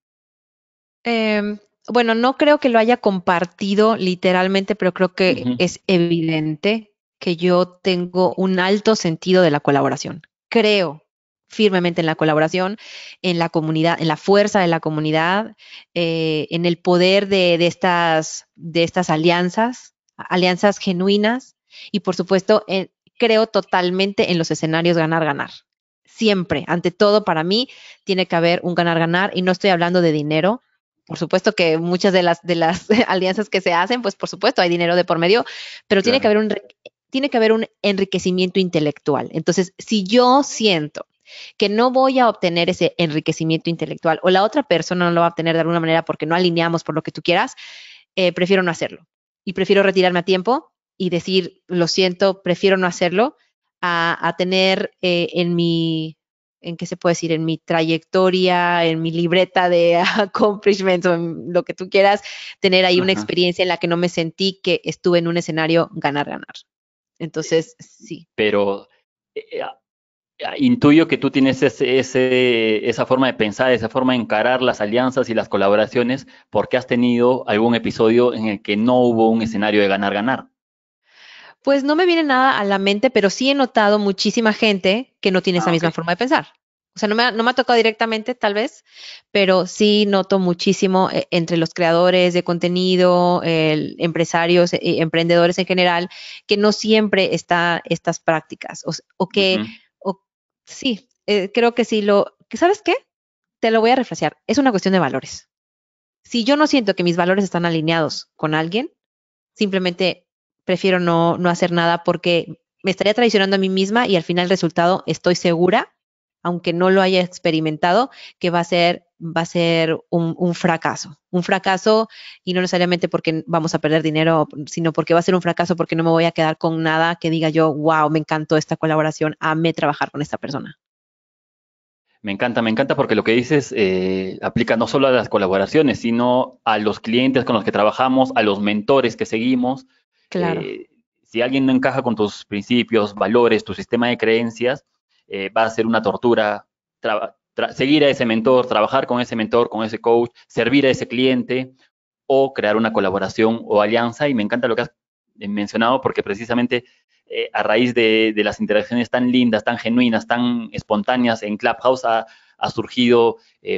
Em, bueno, no creo que lo haya compartido literalmente, pero creo que es evidente que yo tengo un alto sentido de la colaboración. Creo, firmemente en la colaboración, en la comunidad, en la fuerza de la comunidad, eh, en el poder de, estas, de estas alianzas, alianzas genuinas y por supuesto creo totalmente en los escenarios ganar-ganar. Siempre, ante todo para mí, tiene que haber un ganar-ganar y no estoy hablando de dinero, por supuesto que muchas de las, [laughs] alianzas que se hacen, pues por supuesto hay dinero de por medio, pero tiene, que haber un, tiene que haber un enriquecimiento intelectual. Entonces, si yo siento que no voy a obtener ese enriquecimiento intelectual o la otra persona no lo va a obtener de alguna manera porque no alineamos por lo que tú quieras, eh, prefiero no hacerlo. Y prefiero retirarme a tiempo y decir, lo siento, prefiero no hacerlo, a, a tener eh, en mi, en qué se puede decir, en mi trayectoria, en mi libreta de [laughs] accomplishments o en lo que tú quieras, tener ahí una experiencia en la que no me sentí que estuve en un escenario ganar, ganar. Entonces, eh, sí. Pero intuyo que tú tienes ese, esa forma de pensar, esa forma de encarar las alianzas y las colaboraciones, porque has tenido algún episodio en el que no hubo un escenario de ganar-ganar. Pues no me viene nada a la mente, pero sí he notado muchísima gente que no tiene esa ah, misma forma de pensar. O sea, no me, ha tocado directamente, tal vez, pero sí noto muchísimo eh, entre los creadores de contenido, empresarios, eh, y emprendedores en general, que no siempre están estas prácticas o, que sí, eh, creo que si lo, ¿sabes qué? Te lo voy a refrasear. Es una cuestión de valores. Si yo no siento que mis valores están alineados con alguien, simplemente prefiero no, no hacer nada porque me estaría traicionando a mí misma y al final el resultado estoy segura aunque no lo haya experimentado, que va a ser, va a ser un, fracaso. Un fracaso y no necesariamente porque vamos a perder dinero, sino porque va a ser un fracaso porque no me voy a quedar con nada que diga yo, wow, me encantó esta colaboración, amé trabajar con esta persona. Me encanta, me encanta porque lo que dices eh, aplica no solo a las colaboraciones, sino a los clientes con los que trabajamos, a los mentores que seguimos. Claro. Eh, si alguien no encaja con tus principios, valores, tu sistema de creencias, eh, va a ser una tortura seguir a ese mentor, trabajar con ese mentor, con ese coach, servir a ese cliente o crear una colaboración o alianza. Y me encanta lo que has eh, mencionado porque precisamente eh, a raíz de, las interacciones tan lindas, tan genuinas, tan espontáneas en Clubhouse ha, surgido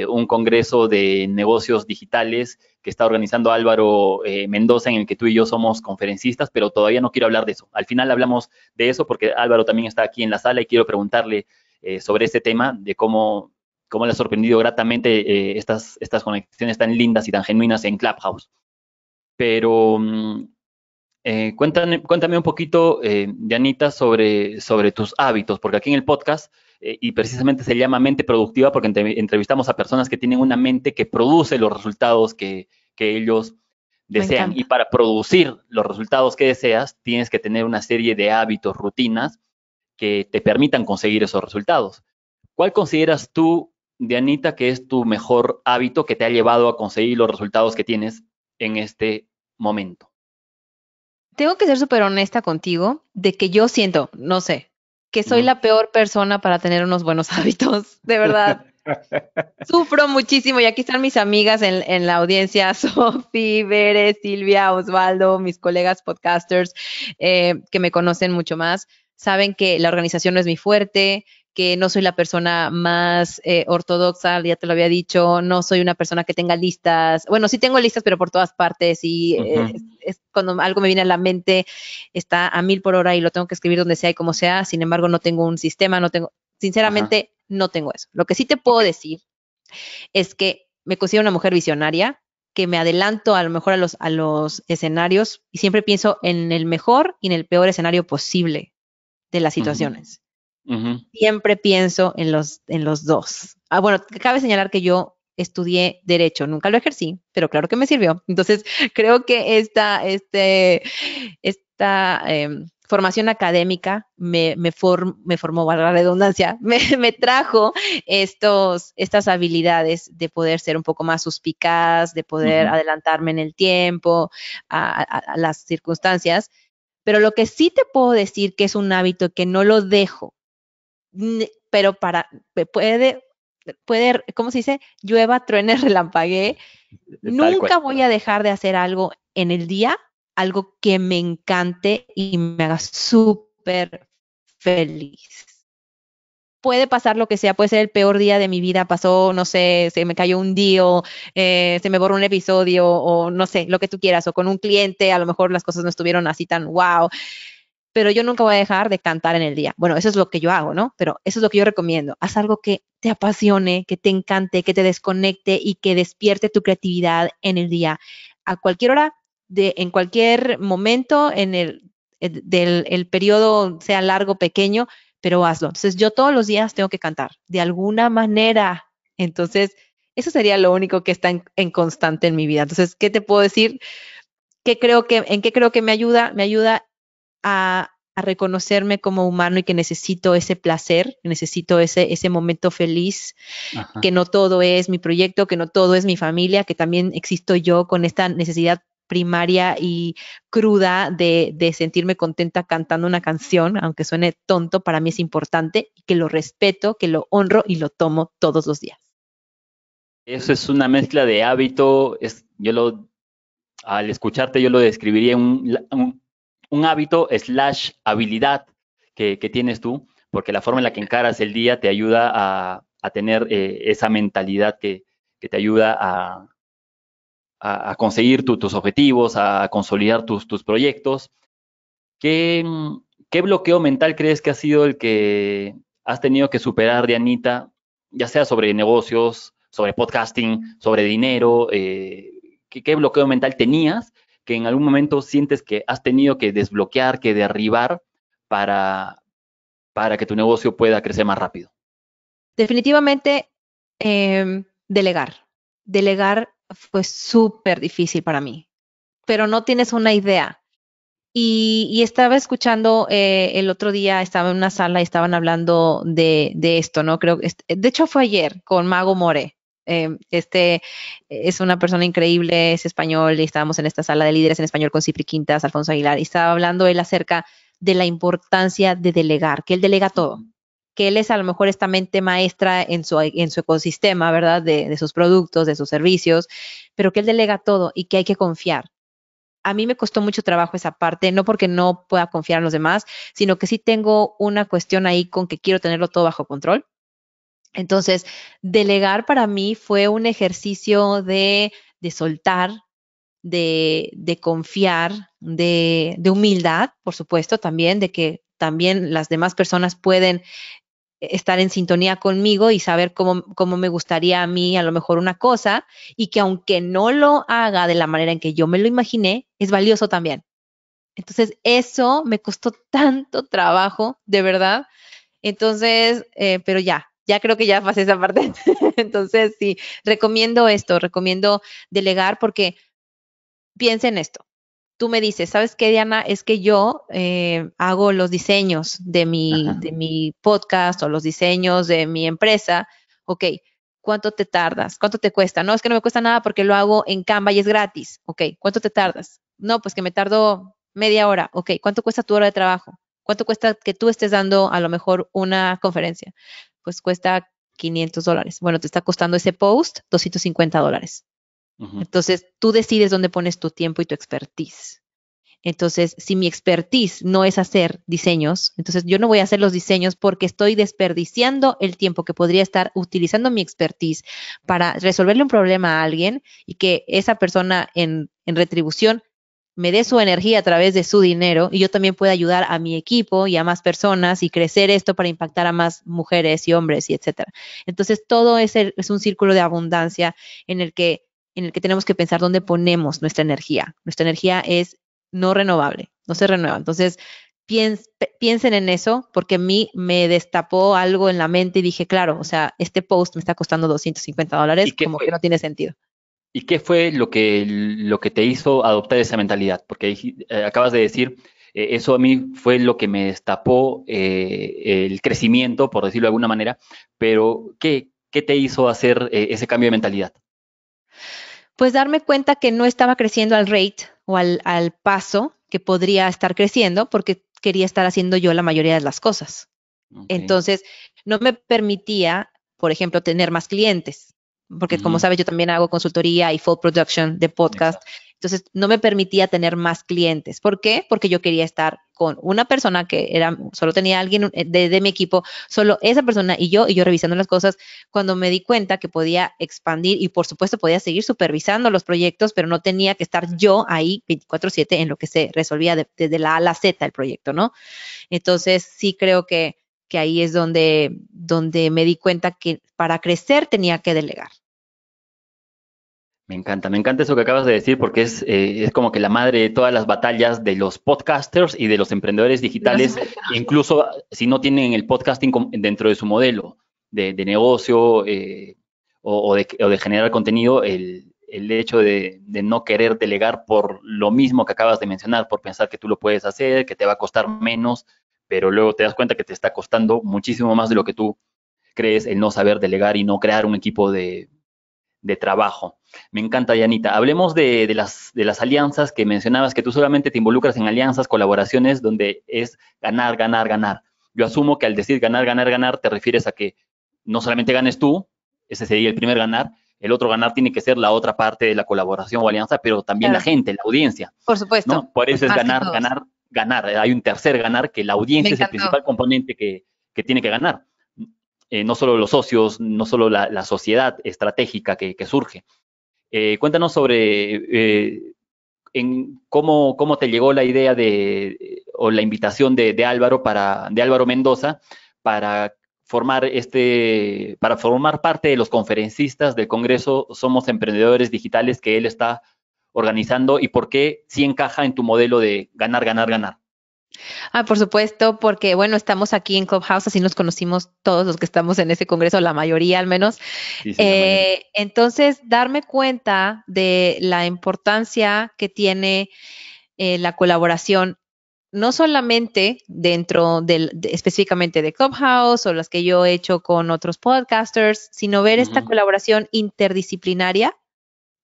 un congreso de negocios digitales que está organizando Álvaro eh, Mendoza, en el que tú y yo somos conferencistas, pero todavía no quiero hablar de eso. Al final hablamos de eso porque Álvaro también está aquí en la sala y quiero preguntarle eh, sobre este tema, de cómo, le ha sorprendido gratamente eh, estas, estas conexiones tan lindas y tan genuinas en Clubhouse. Pero mm, cuéntame, cuéntame, un poquito, Yanita, sobre, sobre tus hábitos, porque aquí en el podcast eh, y precisamente se llama mente productiva porque entrevistamos a personas que tienen una mente que produce los resultados que, que ellos desean. Y para producir los resultados que deseas, tienes que tener una serie de hábitos, rutinas que te permitan conseguir esos resultados. ¿Cuál consideras tú, Dianita, que es tu mejor hábito que te ha llevado a conseguir los resultados que tienes en este momento? Tengo que ser súper honesta contigo de que yo siento, no sé, que soy la peor persona para tener unos buenos [laughs] hábitos, de verdad. [laughs] Sufro muchísimo y aquí están mis amigas en, la audiencia, [laughs] Sofi, Bere, Silvia, Osvaldo, mis colegas podcasters eh, que me conocen mucho más, saben que la organización no es mi fuerte, que no soy la persona más eh, ortodoxa, ya te lo había dicho, no soy una persona que tenga listas, bueno, sí tengo listas, pero por todas partes y eh, es, cuando algo me viene a la mente está a mil por hora y lo tengo que escribir donde sea y como sea, sin embargo no tengo un sistema, no tengo, sinceramente no tengo eso. Lo que sí te puedo decir es que me considero una mujer visionaria, que me adelanto a lo mejor a los, a los escenarios y siempre pienso en el mejor y en el peor escenario posible de las situaciones siempre pienso en los, en los dos. Ah, bueno, cabe señalar que yo estudié derecho, nunca lo ejercí, pero claro que me sirvió. Entonces, [laughs] creo que esta, este, esta em, formación académica me, me, me formó, valga la redundancia, [laughs] me, trajo estos, estas habilidades de poder ser un poco más suspicaz, de poder adelantarme en el tiempo, a las circunstancias. Pero lo que sí te puedo decir que es un hábito que no lo dejo pero para, puede, puede, ¿cómo se dice? Llueva, truene, [laughs] relampaguee. E, Nunca voy a dejar de hacer algo en el día, algo que me encante y me haga súper feliz. Puede pasar lo que sea, puede ser el peor día de mi vida, pasó, no sé, se me cayó un día, eh, se me borró un episodio, o no sé, lo que tú quieras, o con un cliente, a lo mejor las cosas no estuvieron así tan wow pero yo nunca voy a dejar de cantar en el día. Bueno, eso es lo que yo hago, ¿no? Pero eso es lo que yo recomiendo. Haz algo que te apasione, que te encante, que te desconecte y que despierte tu creatividad en el día. A cualquier hora, de, en cualquier momento, en el, del el periodo, sea largo, pequeño, pero hazlo. Entonces, yo todos los días tengo que cantar, de alguna manera. Entonces, eso sería lo único que está en, constante en mi vida. Entonces, ¿qué te puedo decir? que creo que, ¿En qué creo que me ayuda? Me ayuda a, reconocerme como humano y que necesito ese placer, necesito ese, ese momento feliz, que no todo es mi proyecto, que no todo es mi familia, que también existo yo con esta necesidad primaria y cruda de, sentirme contenta cantando una canción, aunque suene tonto, para mí es importante, que lo respeto, que lo honro y lo tomo todos los días. Eso es una mezcla de hábito, yo lo, al escucharte yo lo describiría un un hábito slash habilidad que, tienes tú, porque la forma en la que encaras el día te ayuda a, tener eh, esa mentalidad que, que te ayuda a, a, conseguir tus objetivos, a consolidar tus, tus proyectos. ¿Qué, bloqueo mental crees que ha sido el que has tenido que superar, Dianita, ya sea sobre negocios, sobre podcasting, sobre dinero? Eh, ¿qué, bloqueo mental tenías que en algún momento sientes que has tenido que desbloquear, que derribar para, para que tu negocio pueda crecer más rápido? Definitivamente, em, delegar. Delegar fue súper difícil para mí, pero no tienes una idea. Y, estaba escuchando eh, el otro día, estaba en una sala y estaban hablando de, de esto, ¿no? Creo que, de hecho fue ayer con Mago More Em, este es una persona increíble, es español, y estábamos en esta sala de líderes en español con Cipri Quintas, Alfonso Aguilar, y estaba hablando él acerca de la importancia de delegar, que él delega todo, que él es a lo mejor esta mente maestra en su, en su ecosistema, ¿verdad? De, de sus productos, de sus servicios, pero que él delega todo y que hay que confiar, a mí me costó mucho trabajo esa parte, no porque no pueda confiar en los demás, sino que sí tengo una cuestión ahí con que quiero tenerlo todo bajo control. Entonces, delegar para mí fue un ejercicio de, soltar, de, confiar, de, humildad, por supuesto, también, de que también las demás personas pueden estar en sintonía conmigo y saber cómo, me gustaría a mí a lo mejor una cosa y que aunque no lo haga de la manera en que yo me lo imaginé, es valioso también. Entonces, eso me costó tanto trabajo, de verdad. Entonces, eh, pero ya, ya creo que ya pasé esa parte. [laughs] Entonces, sí, recomiendo esto, recomiendo delegar porque piensa en esto. Tú me dices, ¿sabes qué, Diana? Es que yo eh, hago los diseños de mi, de mi podcast o los diseños de mi empresa. Ok, ¿cuánto te tardas? ¿Cuánto te cuesta? No, es que no me cuesta nada porque lo hago en Canva y es gratis. Ok, ¿cuánto te tardas? No, pues que me tardo media hora. Ok, ¿cuánto cuesta tu hora de trabajo? ¿Cuánto cuesta que tú estés dando a lo mejor una conferencia? pues cuesta 500 dólares. Bueno, te está costando ese post 250 dólares. Entonces, tú decides dónde pones tu tiempo y tu expertise. Entonces, si mi expertise no es hacer diseños, entonces yo no voy a hacer los diseños porque estoy desperdiciando el tiempo que podría estar utilizando mi expertise para resolverle un problema a alguien y que esa persona en, en retribución me dé su energía a través de su dinero y yo también pueda ayudar a mi equipo y a más personas y crecer esto para impactar a más mujeres y hombres y etcétera. Entonces, todo es, es un círculo de abundancia en el que en el que tenemos que pensar dónde ponemos nuestra energía. Nuestra energía es no renovable, no se renueva. Entonces, piensen en eso, porque a mí me destapó algo en la mente y dije, claro, o sea, este post me está costando 250 dólares, como que no tiene sentido. ¿Y qué fue lo que, lo que te hizo adoptar esa mentalidad? Porque eh, acabas de decir, eh, eso a mí fue lo que me destapó eh, el crecimiento, por decirlo de alguna manera, pero ¿qué, te hizo hacer ese cambio de mentalidad? Pues darme cuenta que no estaba creciendo al rate o al, paso que podría estar creciendo porque quería estar haciendo yo la mayoría de las cosas. Entonces, no me permitía, por ejemplo, tener más clientes porque como sabes, yo también hago consultoría y full production de podcast. Entonces, no me permitía tener más clientes. ¿Por qué? Porque yo quería estar con una persona que era, solo tenía alguien eh, de, mi equipo, solo esa persona y yo, y yo revisando las cosas, cuando me di cuenta que podía expandir y por supuesto podía seguir supervisando los proyectos, pero no tenía que estar yo ahí 24/7 en lo que se resolvía desde la A a la Z el proyecto, ¿no? Entonces, sí creo que que ahí es donde, donde me di cuenta que para crecer tenía que delegar. Me encanta, me encanta eso que acabas de decir porque es, eh, es como que la madre de todas las batallas de los podcasters y de los emprendedores digitales, incluso si no tienen el podcasting dentro de su modelo de, negocio eh, o, de, generar contenido, el, el hecho de, de, no querer delegar por lo mismo que acabas de mencionar, por pensar que tú lo puedes hacer, que te va a costar menos pero luego te das cuenta que te está costando muchísimo más de lo que tú crees el no saber delegar y no crear un equipo de, trabajo. Me encanta, Yanita. Hablemos de, las, de las alianzas que mencionabas, que tú solamente te involucras en alianzas, colaboraciones, donde es ganar, ganar, ganar. Yo asumo que al decir ganar, ganar, ganar, te refieres a que no solamente ganes tú, ese sería el primer ganar, el otro ganar tiene que ser la otra parte de la colaboración o alianza, pero también la gente, la audiencia. Por supuesto. Por eso es ganar, ganar, ganar, eh, hay un tercer ganar que la audiencia es el principal componente que, tiene que ganar. Eh, no solo los socios, no solo la, sociedad estratégica que, surge. Eh, cuéntanos sobre en cómo, cómo te llegó la idea de, o la invitación de, de, Álvaro para, de Álvaro Mendoza para formar este, para formar parte de los conferencistas del Congreso Somos Emprendedores Digitales que él está organizando y por qué sí encaja en tu modelo de ganar, ganar, ganar? Ah, por supuesto, porque bueno, estamos aquí en Clubhouse, así nos conocimos todos los que estamos en ese congreso, la mayoría al menos. Eh, entonces, darme cuenta de la importancia que tiene eh, la colaboración, no solamente dentro del, específicamente de Clubhouse o las que yo he hecho con otros podcasters, sino ver esta colaboración interdisciplinaria,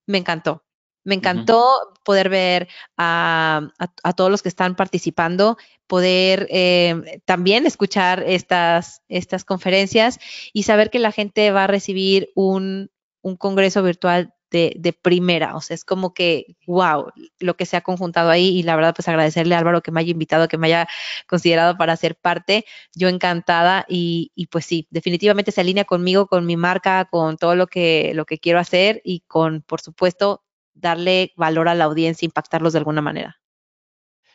me encantó. Me encantó poder ver a, todos los que están participando, poder eh, también escuchar estas, estas conferencias y saber que la gente va a recibir un, congreso virtual de, primera. O sea, es como que, wow, lo que se ha conjuntado ahí. Y la verdad, pues agradecerle a Álvaro que me haya invitado, que me haya considerado para ser parte. Yo encantada. Y, y pues sí, definitivamente se alinea conmigo, con mi marca, con todo lo que, lo que quiero hacer y con, por supuesto, darle valor a la audiencia, impactarlos de alguna manera.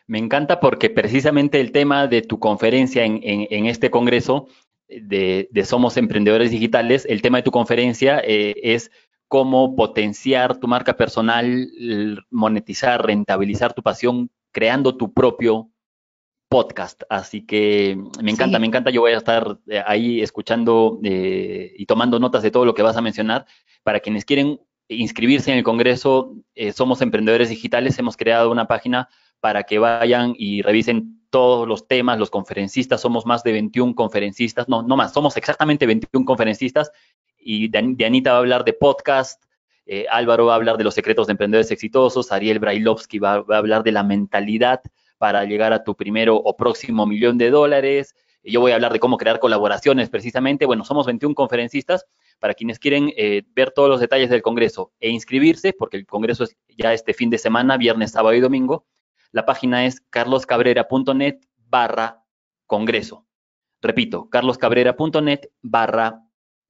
Me encanta porque precisamente el tema de tu conferencia en, este congreso eh, de, Somos Emprendedores Digitales, el tema de tu conferencia eh, es cómo potenciar tu marca personal, monetizar, rentabilizar tu pasión creando tu propio podcast. Así que mm, me encanta, me encanta. Yo voy a estar eh, ahí escuchando y tomando notas de todo lo que vas a mencionar. Para quienes quieren inscribirse en el Congreso eh, Somos Emprendedores Digitales. Hemos creado una página para que vayan y revisen todos los temas, los conferencistas. Somos más de 21 conferencistas, no, no más, somos exactamente 21 conferencistas. Y Dianita va a hablar de podcast, eh, Álvaro va a hablar de los secretos de emprendedores exitosos, Ariel Brailovsky va, va, a hablar de la mentalidad para llegar a tu primero o próximo millón de dólares. Yo voy a hablar de cómo crear colaboraciones precisamente. Bueno, somos 21 conferencistas para quienes quieren eh, ver todos los detalles del Congreso e inscribirse, porque el Congreso es ya este fin de semana, viernes, sábado y domingo, la página es carloscabrera.net barra Congreso. Repito, carloscabrera.net barra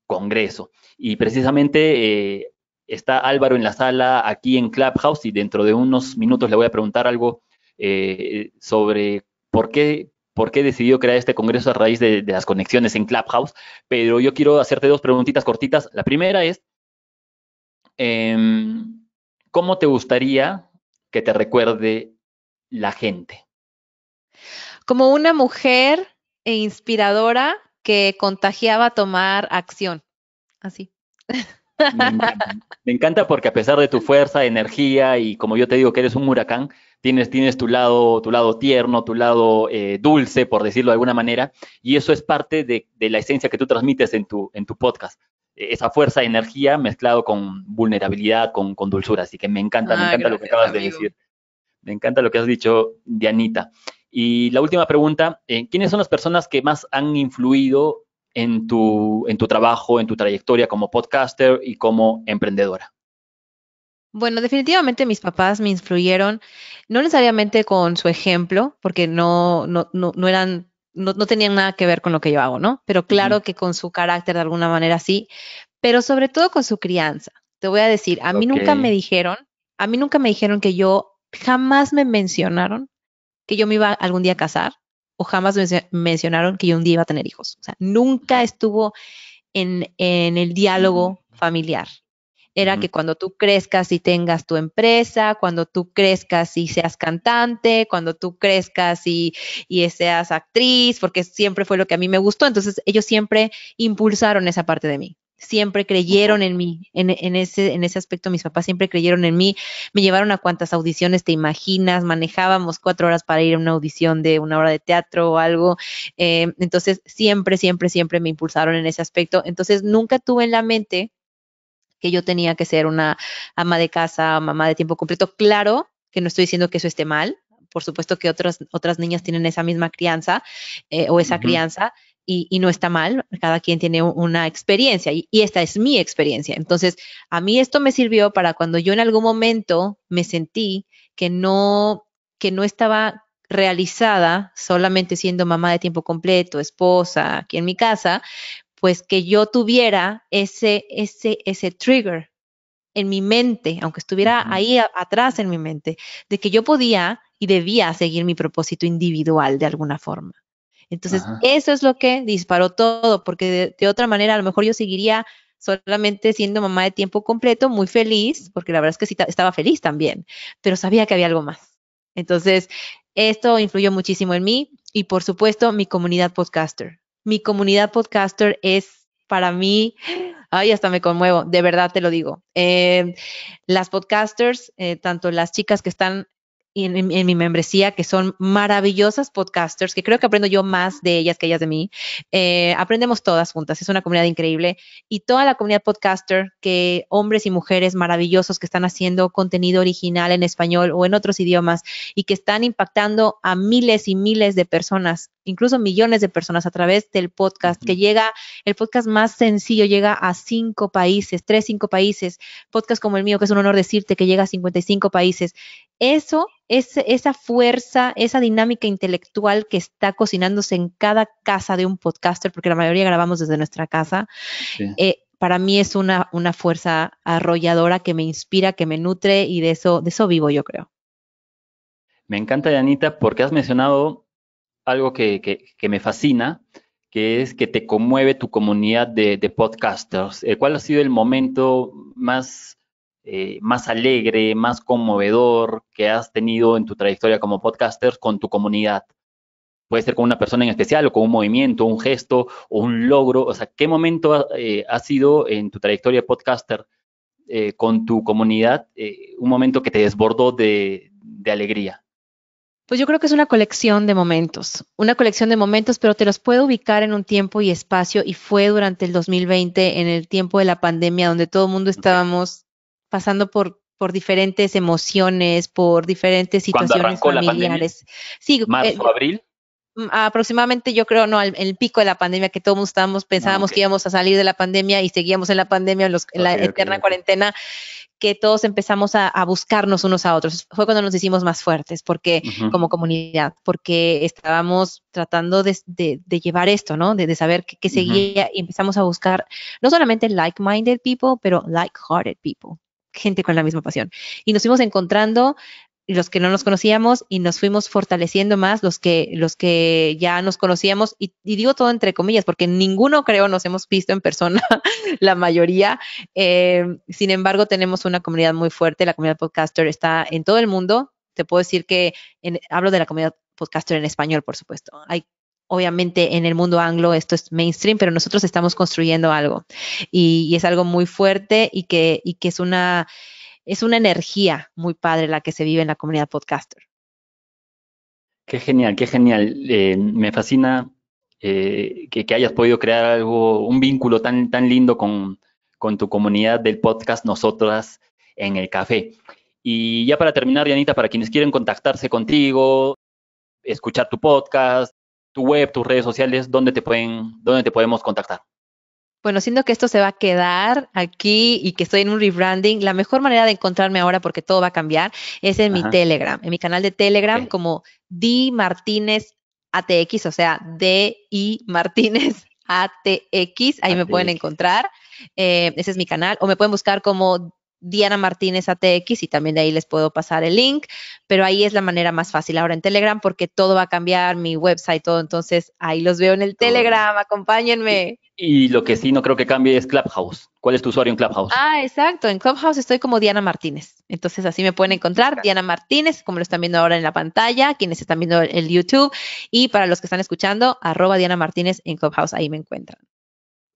Congreso. Y precisamente eh, está Álvaro en la sala aquí en Clubhouse y dentro de unos minutos le voy a preguntar algo eh, sobre por qué, por qué decidió crear este congreso a raíz de, las conexiones en Clubhouse, pero yo quiero hacerte dos preguntitas cortitas. La primera es, em, ¿cómo te gustaría que te recuerde la gente? Como una mujer e inspiradora que contagiaba tomar acción. Así. [laughs] Me encanta, porque a pesar de tu fuerza, energía y como yo te digo que eres un huracán, tienes, tienes tu, lado, tu lado tierno, tu lado eh, dulce, por decirlo de alguna manera, y eso es parte de, la esencia que tú transmites en tu, en tu podcast. E, esa fuerza, energía mezclado con vulnerabilidad, con, con dulzura. Así que me encanta, me ah, encanta lo que acabas de decir. Me encanta lo que has dicho, Dianita. Y la última pregunta, eh, ¿quiénes son las personas que más han influido en tu, en tu trabajo, en tu trayectoria como podcaster y como emprendedora? Bueno, definitivamente mis papás me influyeron, no necesariamente con su ejemplo, porque no, no, no, eran no, tenían nada que ver con lo que yo hago, ¿no? Pero claro que con su carácter de alguna manera sí, pero sobre todo con su crianza. Te voy a decir, a mí nunca me dijeron, a mí nunca me dijeron que yo, jamás me mencionaron que yo me iba algún día a casar, o jamás me mencionaron que yo un día iba a tener hijos. O sea, nunca estuvo en, el diálogo familiar. Era que cuando tú crezcas y tengas tu empresa, cuando tú crezcas y seas cantante, cuando tú crezcas y, y seas actriz, porque siempre fue lo que a mí me gustó. Entonces ellos siempre impulsaron esa parte de mí siempre creyeron en mí, en, ese, en ese aspecto mis papás siempre creyeron en mí, me llevaron a cuantas audiciones te imaginas, manejábamos cuatro horas para ir a una audición de una hora de teatro o algo, eh, entonces siempre, siempre, siempre me impulsaron en ese aspecto, entonces nunca tuve en la mente que yo tenía que ser una ama de casa, mamá de tiempo completo, claro que no estoy diciendo que eso esté mal, por supuesto que otras, otras niñas tienen esa misma crianza eh, o esa crianza, y, no está mal, cada quien tiene una experiencia y, esta es mi experiencia. Entonces, a mí esto me sirvió para cuando yo en algún momento me sentí que no, que no estaba realizada solamente siendo mamá de tiempo completo, esposa, aquí en mi casa, pues que yo tuviera ese, ese, ese trigger en mi mente, aunque estuviera ahí atrás en mi mente, de que yo podía y debía seguir mi propósito individual de alguna forma. Entonces, eso es lo que disparó todo, porque de, otra manera a lo mejor yo seguiría solamente siendo mamá de tiempo completo, muy feliz, porque la verdad es que sí estaba feliz también, pero sabía que había algo más. Entonces, esto influyó muchísimo en mí y por supuesto mi comunidad podcaster. Mi comunidad podcaster es para mí, ay, hasta me conmuevo, de verdad te lo digo. Eh, las podcasters, eh, tanto las chicas que están en, mi membresía, que son maravillosas podcasters, que creo que aprendo yo más de ellas que ellas de mí. Eh, aprendemos todas juntas, es una comunidad increíble. Y toda la comunidad podcaster, que hombres y mujeres maravillosos que están haciendo contenido original en español o en otros idiomas y que están impactando a miles y miles de personas incluso millones de personas a través del podcast, que llega, el podcast más sencillo llega a cinco países, tres, cinco países, podcast como el mío, que es un honor decirte que llega a 55 países. Eso, es, esa fuerza, esa dinámica intelectual que está cocinándose en cada casa de un podcaster, porque la mayoría grabamos desde nuestra casa, eh, para mí es una, una fuerza arrolladora que me inspira, que me nutre y de eso, de eso vivo, yo creo. Me encanta, Yanita, porque has mencionado algo que, me fascina, que es que te conmueve tu comunidad de, de podcasters. Eh, ¿Cuál ha sido el momento más, eh, más alegre, más conmovedor que has tenido en tu trayectoria como podcaster con tu comunidad? Puede ser con una persona en especial o con un movimiento, un gesto o un logro. O sea, ¿qué momento ha, eh, sido en tu trayectoria podcaster con tu comunidad un momento que te desbordó de alegría? Pues yo creo que es una colección de momentos, una colección de momentos, pero te los puedo ubicar en un tiempo y espacio y fue durante el 2020, en el tiempo de la pandemia, donde todo el mundo estábamos pasando por, por diferentes emociones, por diferentes situaciones familiares. sí, marzo, eh, abril. Mm, aproximadamente, yo creo, no, el, pico de la pandemia, que todos estábamos, ah, pensábamos que íbamos a salir de la pandemia y seguíamos en la pandemia, en, la eterna cuarentena que todos empezamos a, buscarnos unos a otros. Fue cuando nos hicimos más fuertes, porque como comunidad, porque estábamos tratando de, llevar esto, ¿no? De, saber qué, seguía y empezamos a buscar no solamente like-minded people, pero like-hearted people gente con la misma pasión. Y nos fuimos encontrando los que no nos conocíamos y nos fuimos fortaleciendo más los que, los que ya nos conocíamos y, digo todo entre comillas porque ninguno creo nos hemos visto en persona, [laughs] la mayoría. Eh, sin embargo, tenemos una comunidad muy fuerte, la comunidad podcaster está en todo el mundo. Te puedo decir que hablo de la comunidad podcaster en español, por supuesto. Hay obviamente en el mundo anglo esto es mainstream, pero nosotros estamos construyendo algo y, es algo muy fuerte y que, y que es una es una energía muy padre la que se vive en la comunidad podcaster. Qué genial, qué genial. Eh, me fascina eh, que, que, hayas podido crear algo, un vínculo tan, tan lindo con, con tu comunidad del podcast Nosotras en el Café. Y ya para terminar, Dianita, para quienes quieren contactarse contigo, escuchar tu podcast, tu web, tus redes sociales, ¿dónde te, pueden, dónde te podemos contactar? Bueno, siendo que esto se va a quedar aquí y que estoy en un rebranding, la mejor manera de encontrarme ahora, porque todo va a cambiar, es en mi Telegram, en mi canal de Telegram como Di Martínez ATX, o sea, DI Martínez ATX, ahí me pueden encontrar. Eh, ese es mi canal. O me pueden buscar como Diana Martínez ATX y también de ahí les puedo pasar el link, pero ahí es la manera más fácil ahora en Telegram porque todo va a cambiar, mi website, todo, entonces ahí los veo en el Telegram, acompáñenme. Y, lo que sí no creo que cambie es Clubhouse. ¿Cuál es tu usuario en Clubhouse? Ah, exacto, en Clubhouse estoy como Diana Martínez, entonces así me pueden encontrar, Diana Martínez, como lo están viendo ahora en la pantalla, quienes están viendo el, YouTube y para los que están escuchando, arroba Diana Martínez en Clubhouse, ahí me encuentran.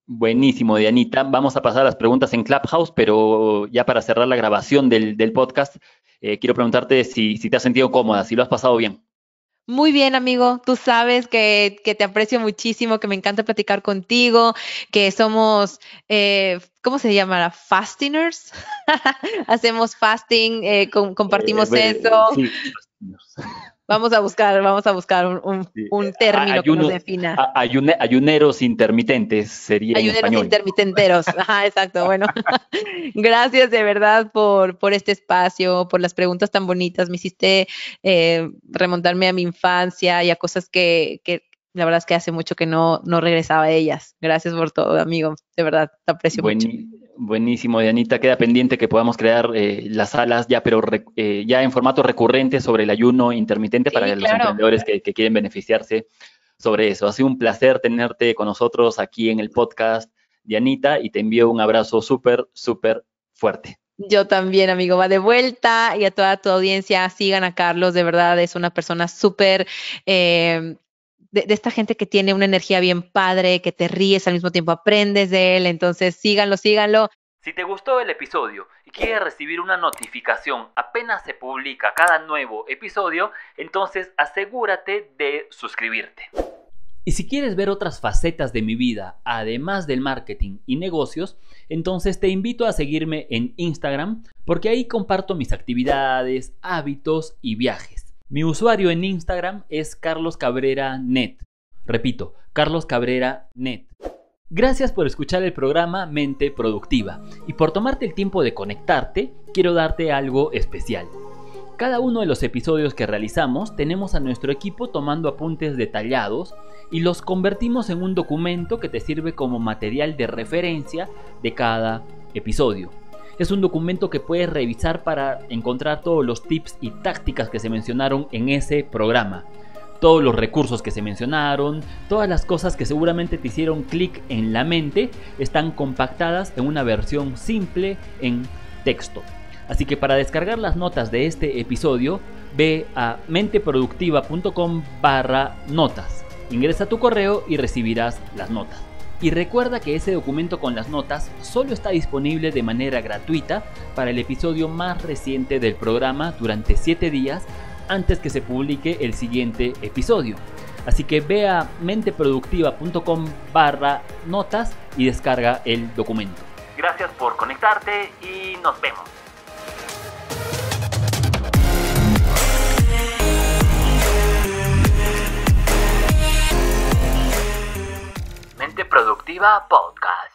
Buenísimo, Dianita. Vamos a pasar las preguntas en Clubhouse, pero ya para cerrar la grabación del, podcast, eh, quiero preguntarte si, te has sentido cómoda, si lo has pasado bien. Muy bien, amigo. Tú sabes que, te aprecio muchísimo, que me encanta platicar contigo, que somos, eh, ¿cómo se llamará? Fastiners. [laughs] Hacemos fasting, eh, compartimos eso. Vamos a buscar, vamos a buscar un, eh, término que nos defina. ayuneros intermitentes sería. Ayuneros en intermitenteros. Ajá, exacto. Bueno, [laughs] gracias de verdad por, por este espacio, por las preguntas tan bonitas. Me hiciste eh, remontarme a mi infancia y a cosas que, que, la verdad es que hace mucho que no, no regresaba a ellas. Gracias por todo, amigo. De verdad, te aprecio mucho. Buenísimo, Dianita. Queda pendiente que podamos crear eh, las salas ya, pero eh, ya en formato recurrente sobre el ayuno intermitente para los emprendedores que, quieren beneficiarse sobre eso. Ha sido un placer tenerte con nosotros aquí en el podcast, Dianita, y te envío un abrazo súper, súper fuerte. Yo también, amigo, va de vuelta y a toda tu audiencia, sigan a Carlos, de verdad es una persona súper eh, de, esta gente que tiene una energía bien padre, que te ríes, al mismo tiempo aprendes de él, entonces síganlo, síganlo. Si te gustó el episodio y quieres recibir una notificación apenas se publica cada nuevo episodio, entonces asegúrate de suscribirte. Y si quieres ver otras facetas de mi vida, además del marketing y negocios, entonces te invito a seguirme en Instagram, porque ahí comparto mis actividades, hábitos y viajes. Mi usuario en Instagram es Carlos Cabrera Net. Repito, Carlos Cabrera Net. Gracias por escuchar el programa Mente Productiva y por tomarte el tiempo de conectarte, quiero darte algo especial. Cada uno de los episodios que realizamos tenemos a nuestro equipo tomando apuntes detallados y los convertimos en un documento que te sirve como material de referencia de cada episodio. Es un documento que puedes revisar para encontrar todos los tips y tácticas que se mencionaron en ese programa todos los recursos que se mencionaron, todas las cosas que seguramente te hicieron clic en la mente, están compactadas en una versión simple en texto. Así que para descargar las notas de este episodio, ve a menteproductiva.com barra notas. Ingresa tu correo y recibirás las notas. Y recuerda que ese documento con las notas solo está disponible de manera gratuita para el episodio más reciente del programa durante 7 días antes que se publique el siguiente episodio. Así que vea menteproductiva.com barra notas y descarga el documento. Gracias por conectarte y nos vemos. Productiva Podcast.